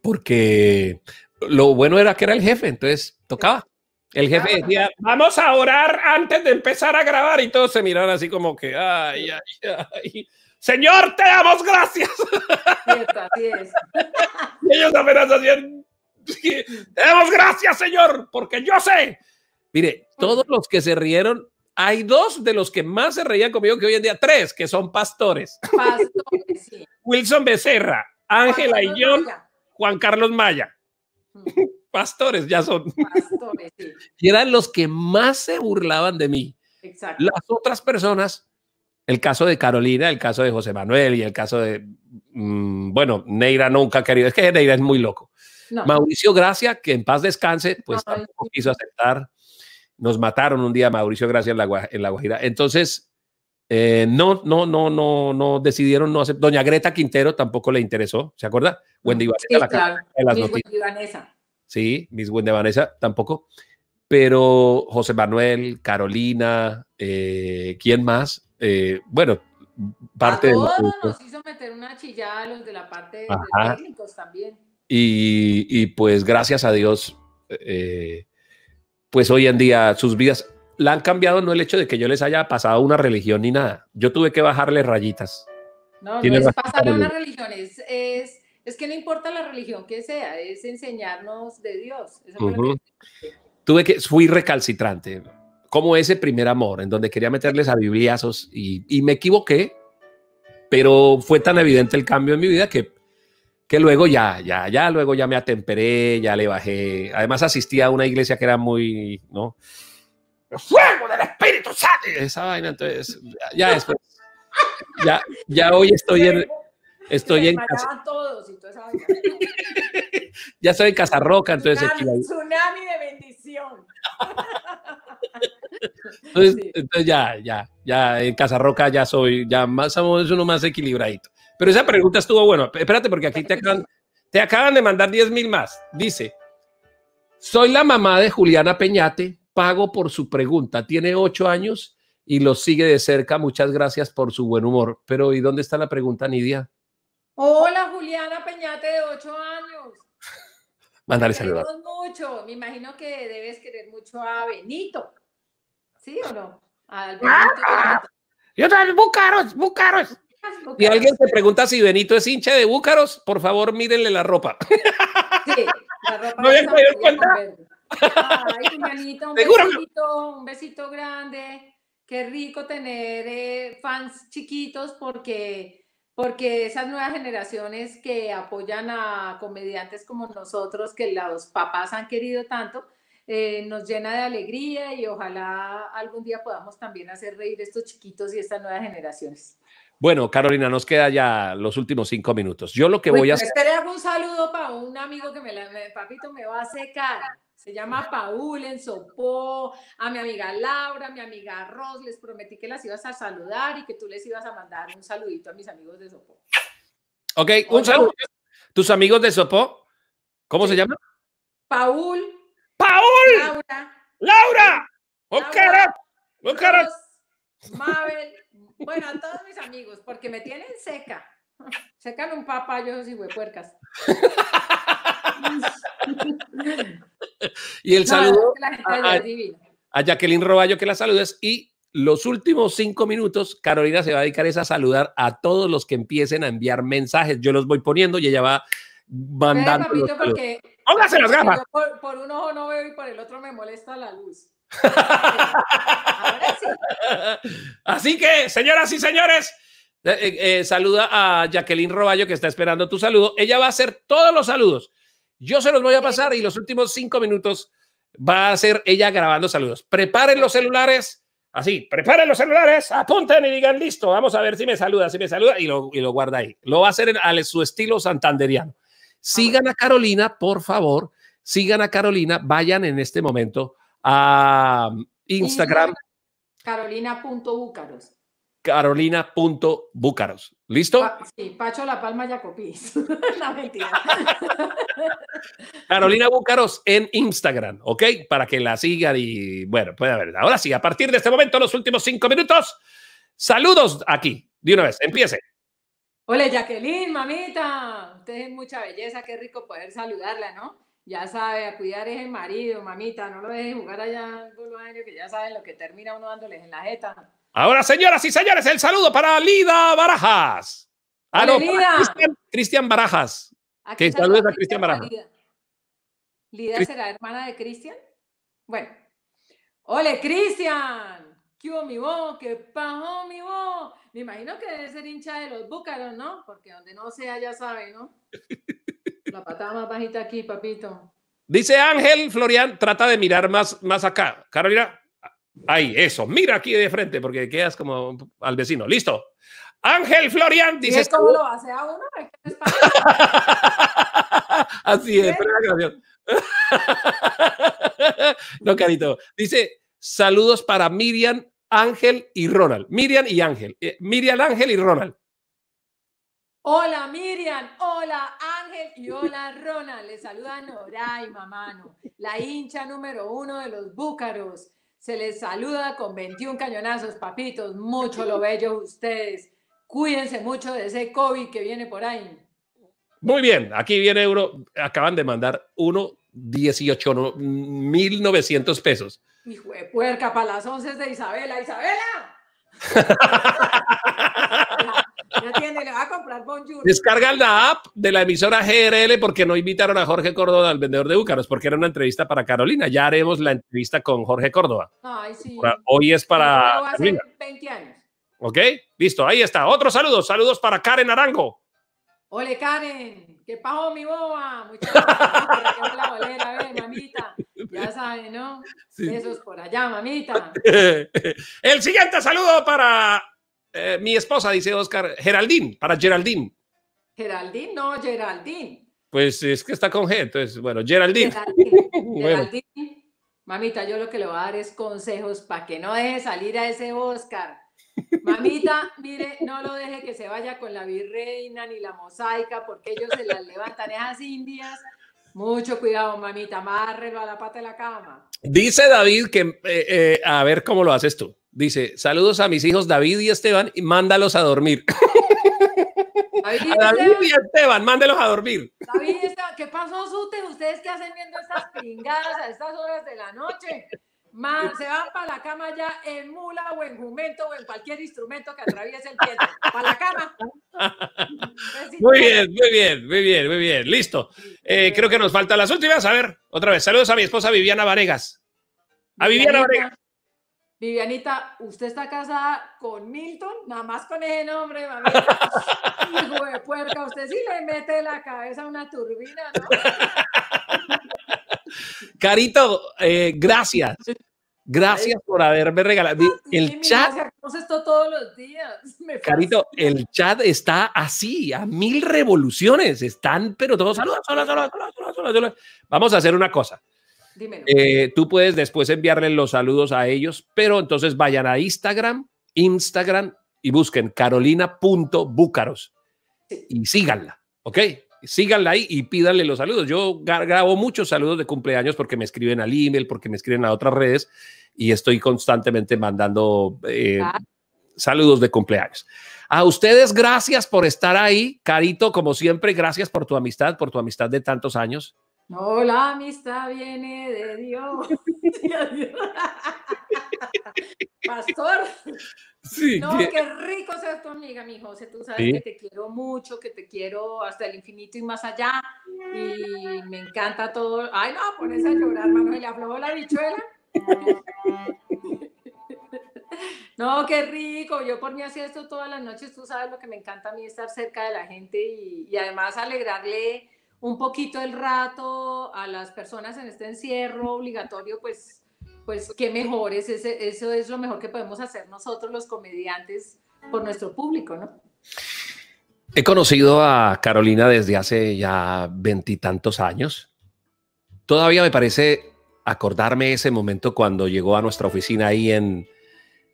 porque lo bueno era que era el jefe, entonces tocaba. El jefe decía, vamos a orar antes de empezar a grabar y todos se miraron así como que, ay, ay, ay. Señor, te damos gracias. Y ellos apenas hacían, te damos gracias, Señor, porque yo sé. Mire, todos los que se rieron, hay dos de los que más se reían conmigo que hoy en día, tres, que son pastores. Pastores, Wilson Becerra, Ángela y Juan Carlos Maya. Mm pastores ya son. Pastores, Y eran los que más se burlaban de mí. Exacto. Las otras personas, el caso de Carolina, el caso de José Manuel y el caso de, mm, bueno, Neira nunca querido, es que Neira es muy loco. Mauricio Gracia, que en paz descanse, pues tampoco quiso aceptar. Nos mataron un día Mauricio Gracia en la, Guajira. Entonces, eh, no, no, no, no, no decidieron no aceptar. Doña Greta Quintero tampoco le interesó, ¿se acuerda? Wendy sí, claro sí, Miss de Vanessa tampoco, pero José Manuel, Carolina, eh, ¿quién más? Eh, bueno, parte a todos nos hizo meter una chillada a los de la parte de técnicos también. Y, pues gracias a Dios, eh, pues hoy en día sus vidas la han cambiado no el hecho de que yo les haya pasado una religión ni nada. Yo tuve que bajarle rayitas. No, no es pasarle una religión, es es que no importa la religión que sea, es enseñarnos de Dios. Tuve que, fui recalcitrante, como ese primer amor, en donde quería meterles a bibliazos y, y me equivoqué, pero fue tan evidente el cambio en mi vida que, que luego ya, ya, ya, luego ya me atemperé, ya le bajé. Además asistí a una iglesia que era muy, ¿no? fuego del Espíritu Santo. Esa vaina, entonces, ya después, ya, ya hoy estoy en Estoy en casa. ya estoy en Casarroca, entonces. Tsunami, tsunami de bendición. entonces, ya, ya, ya en roca ya soy, ya más somos uno más equilibradito. Pero esa pregunta estuvo buena, Espérate, porque aquí te acaban, te acaban de mandar 10 mil más. Dice, soy la mamá de Juliana Peñate, pago por su pregunta. Tiene ocho años y lo sigue de cerca. Muchas gracias por su buen humor. Pero ¿y dónde está la pregunta, Nidia? Hola, Juliana Peñate de 8 años. Mándale saludos. mucho. Me imagino que debes querer mucho a Benito. ¿Sí o no? ¡Ah! Yo también! Búcaros, Búcaros. Y alguien se pregunta si Benito es hincha de Búcaros, por favor, mírenle la ropa. Sí, la ropa. ¿No cuenta? Ay, un besito, un besito grande. Qué rico tener eh, fans chiquitos porque porque esas nuevas generaciones que apoyan a comediantes como nosotros, que los papás han querido tanto, eh, nos llena de alegría y ojalá algún día podamos también hacer reír estos chiquitos y estas nuevas generaciones. Bueno, Carolina, nos queda ya los últimos cinco minutos. Yo lo que voy a hacer. Espera un saludo para un amigo que me papito, me va a secar. Se llama Paul, en Sopó, a mi amiga Laura, a mi amiga Ross, les prometí que las ibas a saludar y que tú les ibas a mandar un saludito a mis amigos de Sopó. Ok, un saludo. ¿Tus amigos de Sopó? ¿Cómo se llaman? Paul. ¡Paul! Laura. ¡Laura! ¡Un ¡Laura! Mabel. Bueno, a todos mis amigos, porque me tienen seca. Secan un yo soy huepuercas. y el saludo a, Jacqueline Roballo que la saludes y los últimos cinco minutos Carolina se va a dedicar es a saludar a todos los que empiecen a enviar mensajes. Yo los voy poniendo y ella va mandando. Pero, Por, un ojo no veo y por el otro me molesta la luz. Así que, señoras y señores, eh, eh, eh, saluda a Jacqueline Roballo que está esperando tu saludo. Ella va a hacer todos los saludos. Yo se los voy a pasar y los últimos cinco minutos va a ser ella grabando saludos. Preparen los celulares, así, preparen los celulares, apunten y digan, listo, vamos a ver si me saluda, si me saluda, y lo, y lo guarda ahí. Lo va a hacer su estilo santanderiano. Sigan a Carolina, por favor, sigan a Carolina, vayan en este momento a um, Instagram. Instagram carolina.búcaros. ¿Listo? sí, Pacho La Palma Jacopís. La mentira. Carolina Búcaros en Instagram, ¿ok? Para que la sigan y bueno, puede haber. Ahora sí, a partir de este momento, los últimos cinco minutos, saludos aquí, de una vez, empiece. Hola Jacqueline, mamita. Usted es mucha belleza, qué rico poder saludarla, ¿no? Ya sabe, a cuidar es el marido, mamita, no lo dejes jugar allá en que ya saben lo que termina uno dándoles en la jeta. Ahora, señoras y señores, el saludo para Lida Barajas. Ah, no, Cristian Barajas. que saludes a Cristian Barajas. Lida, será hermana de Cristian. Bueno. Ole, Cristian. ¿Qué hubo, mi voz, ¿Qué pajo, mi voz. Me imagino que debe ser hincha de los búcaros, ¿no? Porque donde no sea, ya sabe, ¿no? La patada más bajita aquí, papito. Dice Ángel Florian, trata de mirar más, más acá. Carolina, Ahí, eso. Mira aquí de frente porque quedas como al vecino. Listo. Ángel Florian dice. cómo lo hace a uno? Así es, No, carito. Dice: saludos para Miriam, Ángel y Ronald. Miriam y Ángel. Eh, Miriam, Ángel y Ronald. Hola Miriam, hola Ángel y hola Ronald. Les saluda Noray Mamano, la hincha número uno de los Búcaros. Se les saluda con 21 cañonazos, papitos. Mucho lo bello ustedes. Cuídense mucho de ese COVID que viene por ahí. Muy bien, aquí viene euro. Acaban de mandar uno 18 Mil pesos. Hijo de puerca, para las 11 de Isabela. ¡Isabela! Ya tiene, le va a comprar Bonjour. Descarga la app de la emisora GRL porque no invitaron a Jorge Córdoba al vendedor de Búcaros, porque era una entrevista para Carolina. Ya haremos la entrevista con Jorge Córdoba. Ay, sí. Hoy es para. Va 20 años. Ok, listo, ahí está. Otro saludo, saludos para Karen Arango. Ole Karen, ¿qué pajo mi boba? Muchas gracias la bolera, mamita. Ya saben, ¿no? Eso es por allá, mamita. El siguiente saludo para eh, mi esposa, dice Oscar, Geraldine, para Geraldine. Geraldine, no, Geraldine. Pues es que está con G, entonces, bueno, Geraldine. Geraldine, Mamita, yo lo que le voy a dar es consejos para que no deje salir a ese Oscar. Mamita, mire, no lo deje que se vaya con la virreina ni la mosaica, porque ellos se las levantan esas indias. Mucho cuidado, mamita, amárrelo a la pata de la cama. Dice David que, eh, eh, a ver cómo lo haces tú. Dice, saludos a mis hijos David y Esteban y mándalos a dormir. David y, David Esteban. y mándelos a dormir. David ¿qué pasó, Sute? ¿Ustedes qué hacen viendo estas pingadas a estas horas de la noche? Man, se van para la cama ya en mula o en jumento o en cualquier instrumento que atraviese el pie. Para la cama. Muy bien, muy bien, muy bien, muy bien. Listo. Eh, creo que nos faltan las últimas. A ver, otra vez. Saludos a mi esposa Viviana Varegas. A Viviana Varegas. Vivianita, usted está casada con Milton, nada más con ese nombre, mami. Hijo de puerca, usted sí le mete la cabeza a una turbina, ¿no? Carito, eh, gracias. Gracias por haberme regalado. El chat... chat. sé esto todos los días. Carito, el chat está así, a mil revoluciones. Están, pero todos saludos. Vamos a hacer una cosa. Eh, tú puedes después enviarle los saludos a ellos, pero entonces vayan a Instagram, Instagram y busquen carolina.búcaros Búcaros y síganla, ¿ok? Síganla ahí y pídanle los saludos. Yo grabo muchos saludos de cumpleaños porque me escriben al email, porque me escriben a otras redes y estoy constantemente mandando eh, ah. saludos de cumpleaños. A ustedes, gracias por estar ahí. Carito, como siempre, gracias por tu amistad, por tu amistad de tantos años. No, la amistad viene de Dios. Pastor. Sí, no, qué rico ser tu amiga, mi José. Tú sabes que te quiero mucho, que te quiero hasta el infinito y más allá. Y me encanta todo. Ay, no, pones a llorar, Manuel. Le aflojó la bichuela. No, qué rico. Yo por mí hacía esto todas las noches. Tú sabes lo que me encanta a mí estar cerca de la gente y además alegrarle un poquito el rato a las personas en este encierro obligatorio, pues, pues qué mejor es eso es lo mejor que podemos hacer nosotros los comediantes por nuestro público, ¿no? He conocido a Carolina desde hace ya veintitantos años. Todavía me parece acordarme ese momento cuando llegó a nuestra oficina ahí en,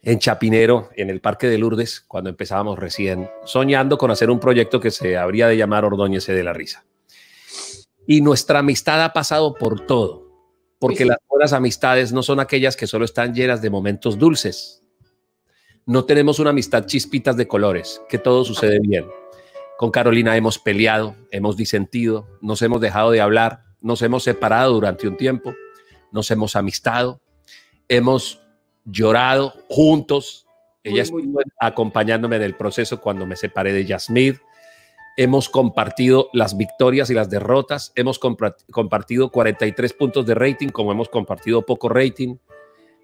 en Chapinero, en el Parque de Lourdes, cuando empezábamos recién, soñando con hacer un proyecto que se habría de llamar Ordóñese de la Risa y nuestra amistad ha pasado por todo, porque las buenas amistades no son aquellas que solo están llenas de momentos dulces. No tenemos una amistad chispitas de colores, que todo sucede bien. Con Carolina hemos peleado, hemos disentido, nos hemos dejado de hablar, nos hemos separado durante un tiempo, nos hemos amistado, hemos llorado juntos. Ella muy, acompañándome en el proceso cuando me separé de Yasmir hemos compartido las victorias y las derrotas, hemos compartido 43 puntos de rating, como hemos compartido poco rating,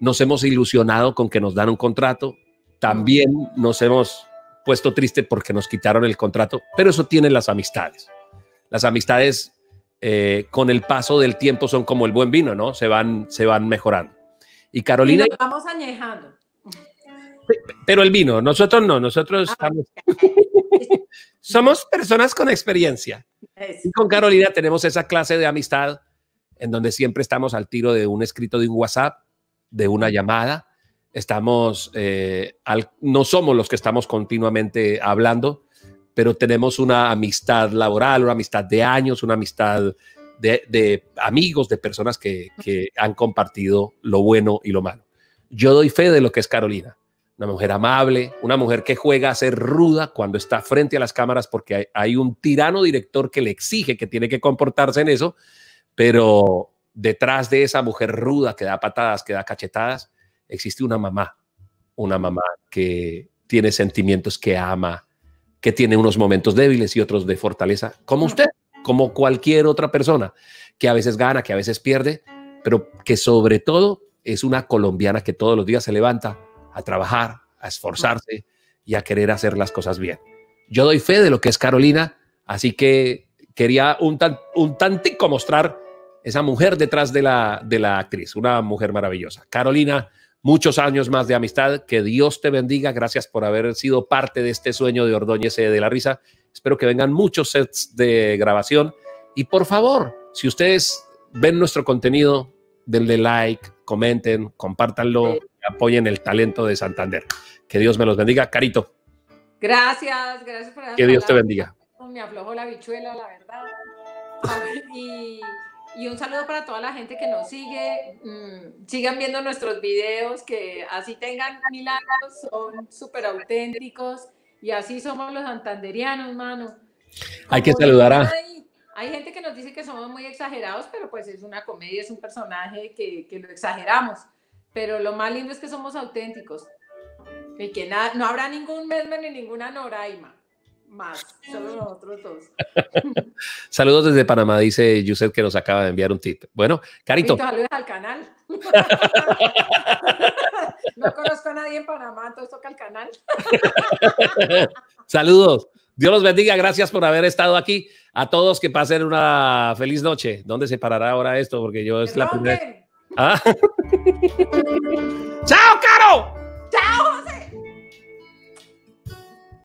nos hemos ilusionado con que nos dan un contrato, también nos hemos puesto triste porque nos quitaron el contrato, pero eso tienen las amistades. Las amistades eh, con el paso del tiempo son como el buen vino, ¿no? Se van, se van mejorando. Y Carolina... vamos añejando. Pero el vino, nosotros no, nosotros ah, somos personas con experiencia. Y con Carolina tenemos esa clase de amistad en donde siempre estamos al tiro de un escrito de un WhatsApp, de una llamada. Estamos, eh, no somos los que estamos continuamente hablando, pero tenemos una amistad laboral, una amistad de años, una amistad de, de amigos, de personas que, que han compartido lo bueno y lo malo. Yo doy fe de lo que es Carolina una mujer amable, una mujer que juega a ser ruda cuando está frente a las cámaras porque hay, un tirano director que le exige que tiene que comportarse en eso, pero detrás de esa mujer ruda que da patadas, que da cachetadas, existe una mamá, una mamá que tiene sentimientos que ama, que tiene unos momentos débiles y otros de fortaleza, como usted, como cualquier otra persona, que a veces gana, que a veces pierde, pero que sobre todo es una colombiana que todos los días se levanta a trabajar, a esforzarse y a querer hacer las cosas bien. Yo doy fe de lo que es Carolina, así que quería un, tan, un tantico mostrar esa mujer detrás de la, de la actriz, una mujer maravillosa. Carolina, muchos años más de amistad, que Dios te bendiga, gracias por haber sido parte de este sueño de Ordóñez de la Risa. Espero que vengan muchos sets de grabación y por favor, si ustedes ven nuestro contenido, denle like, comenten, compártanlo apoyen el talento de Santander. Que Dios me los bendiga. Carito. Gracias, gracias por Que Dios te bendiga. Me aflojo la bichuela, la verdad. Y, un saludo para toda la gente que nos sigue. Mm, sigan viendo nuestros videos, que así tengan milagros, son súper auténticos. Y así somos los santanderianos, mano. Hay que saludar a... Hay, hay, gente que nos dice que somos muy exagerados, pero pues es una comedia, es un personaje que, que lo exageramos pero lo más lindo es que somos auténticos y que nada, no habrá ningún Mesmer ni ninguna Noraima más, solo nosotros dos. saludos desde Panamá, dice Yusef que nos acaba de enviar un tip. Bueno, Carito. saludos al canal. no conozco a nadie en Panamá, entonces toca al canal. saludos. Dios los bendiga, gracias por haber estado aquí. A todos que pasen una feliz noche. ¿Dónde se parará ahora esto? Porque yo es la primera. Ah? Tchau, Carol!